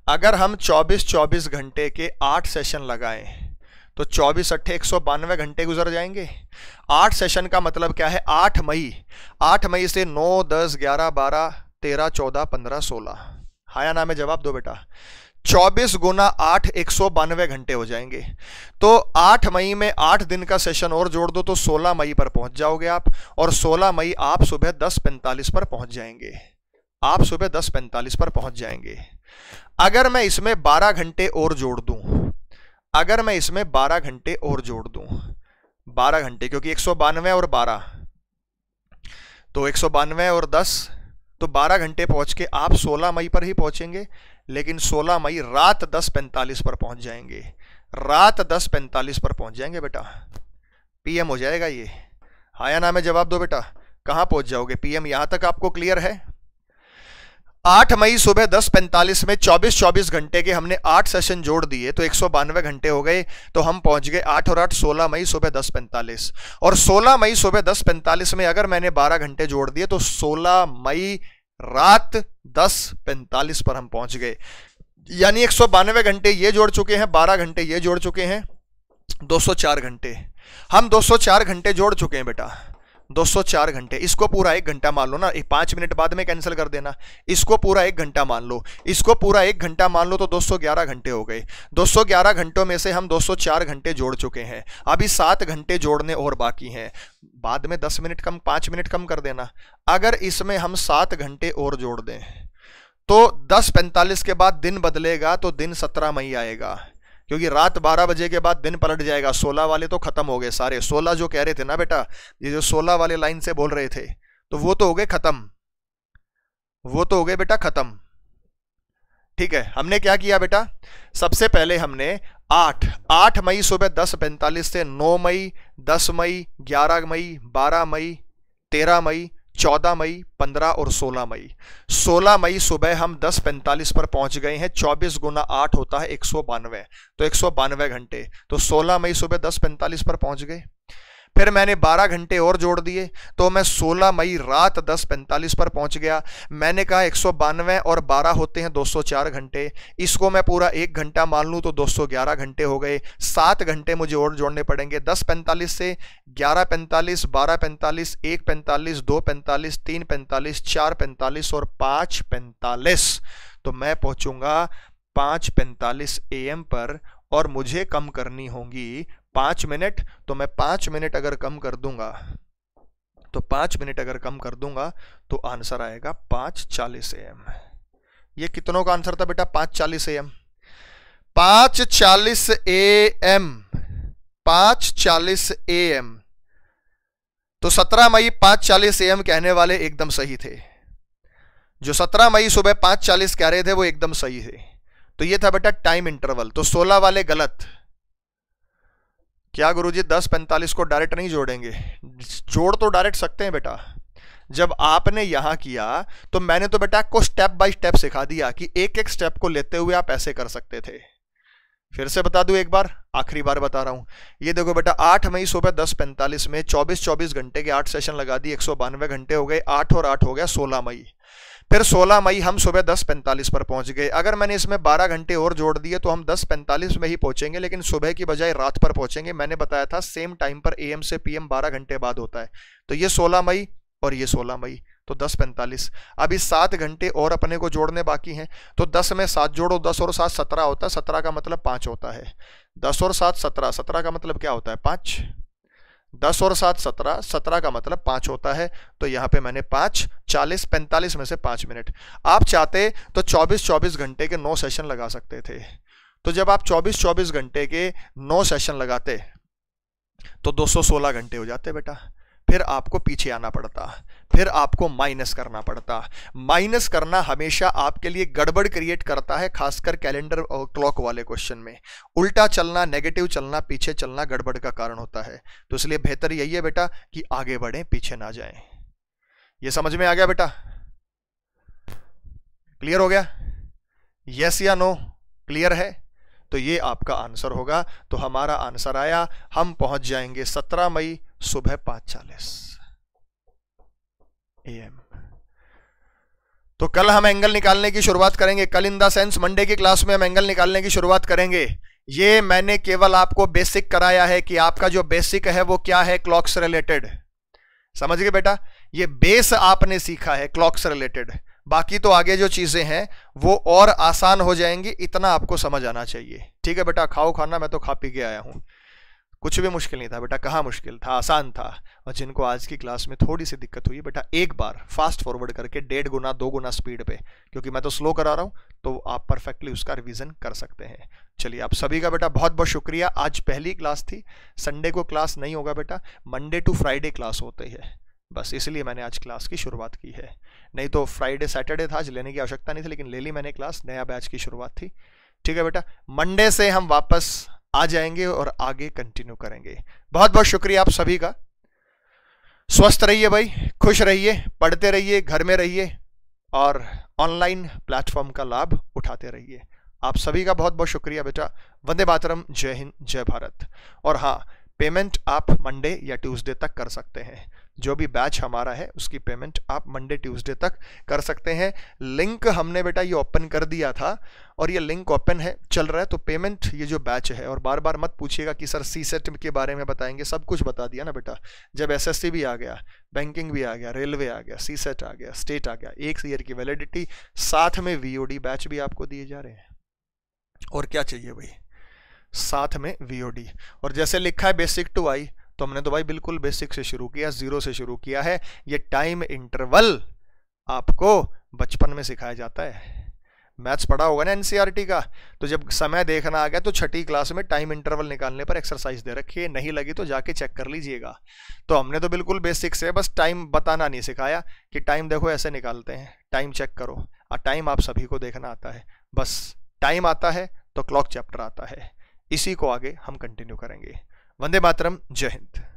अगर हम 24-24 घंटे के आठ सेशन लगाएं तो 24 अट्ठे एक सौ बानवे घंटे गुजर जाएंगे आठ सेशन का मतलब क्या है आठ मई आठ मई से नौ दस ग्यारह बारह तेरह चौदह पंद्रह सोलह हाया नाम है जवाब दो बेटा चौबीस गुना आठ एक सौ बानवे घंटे हो जाएंगे तो आठ मई में आठ दिन का सेशन और जोड़ दो तो सोलह मई पर पहुंच जाओगे आप और सोलह मई आप सुबह दस पैंतालीस पर पहुंच जाएंगे आप सुबह दस पैंतालीस पर पहुंच जाएंगे अगर मैं इसमें बारह घंटे और जोड़ दूं अगर मैं इसमें बारह घंटे और जोड़ दूं बारह घंटे क्योंकि एक सौ बानवे और बारह तो एक सौ बानवे और दस तो बारह घंटे पहुंच के आप सोलह मई पर ही पहुंचेंगे लेकिन सोलह मई रात दस पैंतालीस पर पहुंच जाएंगे रात दस पैंतालीस पर पहुंच जाएंगे बेटा पीएम हो जाएगा ये हाया या ना में जवाब दो बेटा कहाँ पहुंच जाओगे पीएम यहां तक आपको क्लियर है आठ मई सुबह दस पैंतालीस में चौबीस चौबीस घंटे के हमने आठ सेशन जोड़ दिए तो एक सौ बानवे घंटे हो गए तो हम पहुंच गए आठ और आठ सोलह मई सुबह दस पैंतालीस और सोलह मई सुबह दस पैंतालीस में अगर मैंने बारह घंटे जोड़ दिए तो सोलह मई रात दस पैंतालीस पर हम पहुंच गए यानी एक सौ बानवे घंटे ये जोड़ चुके हैं बारह घंटे ये जोड़ चुके हैं 204 घंटे हम 204 घंटे जोड़ चुके हैं बेटा 204 घंटे इसको पूरा एक घंटा मान लो ना पाँच मिनट बाद में कैंसिल कर देना इसको पूरा एक घंटा मान लो इसको पूरा एक घंटा मान लो तो 211 घंटे हो गए 211 घंटों में से हम 204 घंटे जोड़ चुके हैं अभी सात घंटे जोड़ने और बाकी हैं बाद में दस मिनट कम पाँच मिनट कम कर देना अगर इसमें हम सात घंटे और जोड़ दें तो दस पैंतालीस के बाद दिन बदलेगा तो दिन सत्रह मई आएगा क्योंकि रात 12 बजे के बाद दिन पलट जाएगा 16 वाले तो खत्म हो गए सारे 16 जो कह रहे थे ना बेटा ये जो 16 वाले लाइन से बोल रहे थे तो वो तो हो गए खत्म वो तो हो गए बेटा खत्म ठीक है हमने क्या किया बेटा सबसे पहले हमने आठ आठ मई सुबह दस पैंतालीस से नौ मई दस मई ग्यारह मई बारह मई तेरह मई 14 मई 15 और 16 मई 16 मई सुबह हम 10:45 पर पहुंच गए हैं 24 गुना आठ होता है एक तो एक घंटे तो 16 मई सुबह 10:45 पर पहुंच गए फिर मैंने 12 घंटे और जोड़ दिए तो मैं 16 मई रात 10:45 पर पहुंच गया मैंने कहा एक और 12 होते हैं 204 घंटे इसको मैं पूरा एक घंटा मान लूँ तो 211 घंटे हो गए सात घंटे मुझे और जोड़ने पड़ेंगे 10:45 से 11:45, 12:45, 1:45, 2:45, 3:45, 4:45 और पाँच पैंतालीस तो मैं पहुँचूँगा पाँच पैंतालीस एएम पर और मुझे कम करनी होगी पांच मिनट तो मैं पांच मिनट अगर कम कर दूंगा तो पांच मिनट अगर कम कर दूंगा तो आंसर आएगा पांच चालीस एम ये कितनों का आंसर था बेटा पांच चालीस एम पांच चालीस ए एम पांच चालीस ए एम तो सत्रह मई पांच चालीस ए एम कहने वाले एकदम सही थे जो सत्रह मई सुबह पांच चालीस कह रहे थे वो एकदम सही थे तो ये था बेटा टाइम इंटरवल तो सोलह वाले गलत क्या गुरुजी दस पैंतालीस को डायरेक्ट नहीं जोड़ेंगे जोड़ तो डायरेक्ट सकते हैं बेटा जब आपने यहां किया तो मैंने तो बेटा को स्टेप बाय स्टेप सिखा दिया कि एक एक स्टेप को लेते हुए आप ऐसे कर सकते थे फिर से बता दू एक बार आखिरी बार बता रहा हूं ये देखो बेटा आठ मई सुबह दस पैंतालीस में चौबीस चौबीस घंटे के आठ सेशन लगा दिए एक घंटे हो गए आठ और आठ हो गया सोलह मई फिर 16 मई हम सुबह 10:45 पर पहुंच गए अगर मैंने इसमें 12 घंटे और जोड़ दिए तो हम 10:45 में ही पहुंचेंगे लेकिन सुबह की बजाय रात पर पहुंचेंगे मैंने बताया था सेम टाइम पर एम से पीएम 12 घंटे बाद होता है तो ये 16 मई और ये 16 मई तो 10:45 अभी सात घंटे और अपने को जोड़ने बाकी हैं तो दस में सात जोड़ो दस और सात सत्रह होता है सत्रह का मतलब पाँच होता है दस और सात सत्रह सत्रह का मतलब क्या होता है पाँच दस और सात सत्रह सत्रह का मतलब पांच होता है तो यहां पे मैंने पांच चालीस पैंतालीस में से पांच मिनट आप चाहते तो चौबीस चौबीस घंटे के नौ सेशन लगा सकते थे तो जब आप चौबीस चौबीस घंटे के नौ सेशन लगाते तो दो सौ सोलह घंटे हो जाते बेटा फिर आपको पीछे आना पड़ता फिर आपको माइनस करना पड़ता माइनस करना हमेशा आपके लिए गड़बड़ क्रिएट करता है खासकर कैलेंडर और क्लॉक वाले क्वेश्चन में उल्टा चलना नेगेटिव चलना पीछे चलना गड़बड़ का कारण होता है तो इसलिए बेहतर यही है बेटा कि आगे बढ़े पीछे ना जाए ये समझ में आ गया बेटा क्लियर हो गया यस या नो क्लियर है तो ये आपका आंसर होगा तो हमारा आंसर आया हम पहुंच जाएंगे 17 मई सुबह पाँच चालीस एम तो कल हम एंगल निकालने की शुरुआत करेंगे कल इन द सेंस मंडे की क्लास में हम एंगल निकालने की शुरुआत करेंगे ये मैंने केवल आपको बेसिक कराया है कि आपका जो बेसिक है वो क्या है क्लॉक्स रिलेटेड समझ गए बेटा ये बेस आपने सीखा है क्लॉक्स रिलेटेड बाकी तो आगे जो चीज़ें हैं वो और आसान हो जाएंगी इतना आपको समझ आना चाहिए ठीक है बेटा खाओ खाना मैं तो खा पी के आया हूँ कुछ भी मुश्किल नहीं था बेटा कहाँ मुश्किल था आसान था और जिनको आज की क्लास में थोड़ी सी दिक्कत हुई बेटा एक बार फास्ट फॉरवर्ड करके डेढ़ गुना दो गुना स्पीड पे क्योंकि मैं तो स्लो करा रहा हूँ तो आप परफेक्टली उसका रिविजन कर सकते हैं चलिए आप सभी का बेटा बहुत बहुत शुक्रिया आज पहली क्लास थी संडे को क्लास नहीं होगा बेटा मंडे टू फ्राइडे क्लास होते है बस इसलिए मैंने आज क्लास की शुरुआत की है नहीं तो फ्राइडे सैटरडे था आज लेने की आवश्यकता नहीं थी लेकिन ले ली मैंने क्लास नया बैच की शुरुआत थी ठीक है बेटा मंडे से हम वापस आ जाएंगे और आगे कंटिन्यू करेंगे बहुत बहुत शुक्रिया आप सभी का स्वस्थ रहिए भाई खुश रहिए पढ़ते रहिए घर में रहिए और ऑनलाइन प्लेटफॉर्म का लाभ उठाते रहिए आप सभी का बहुत बहुत शुक्रिया बेटा वंदे मातरम जय हिंद जय भारत और हाँ पेमेंट आप मंडे या ट्यूसडे तक कर सकते हैं जो भी बैच हमारा है उसकी पेमेंट आप मंडे ट्यूसडे तक कर सकते हैं लिंक हमने बेटा ये ओपन कर दिया था और ये लिंक ओपन है चल रहा है तो पेमेंट ये जो बैच है और बार बार मत पूछिएगा कि सर सी सेट के बारे में बताएंगे सब कुछ बता दिया ना बेटा जब एसएससी भी आ गया बैंकिंग भी आ गया रेलवे आ गया सी सेट आ गया स्टेट आ गया एक ईयर की वैलिडिटी साथ में वी बैच भी आपको दिए जा रहे हैं और क्या चाहिए भाई साथ में वी और जैसे लिखा है बेसिक टू आई तो हमने तो भाई बिल्कुल बेसिक से शुरू किया जीरो से शुरू किया है ये टाइम इंटरवल आपको बचपन में सिखाया जाता है मैथ्स पढ़ा होगा ना एनसीईआरटी e का तो जब समय देखना आ गया तो छठी क्लास में टाइम इंटरवल निकालने पर एक्सरसाइज दे रखी है नहीं लगी तो जाके चेक कर लीजिएगा तो हमने तो बिल्कुल बेसिक से बस टाइम बताना नहीं सिखाया कि टाइम देखो ऐसे निकालते हैं टाइम चेक करो और टाइम आप सभी को देखना आता है बस टाइम आता है तो क्लॉक चैप्टर आता है इसी को आगे हम कंटिन्यू करेंगे वंदे मातरम जय हिंद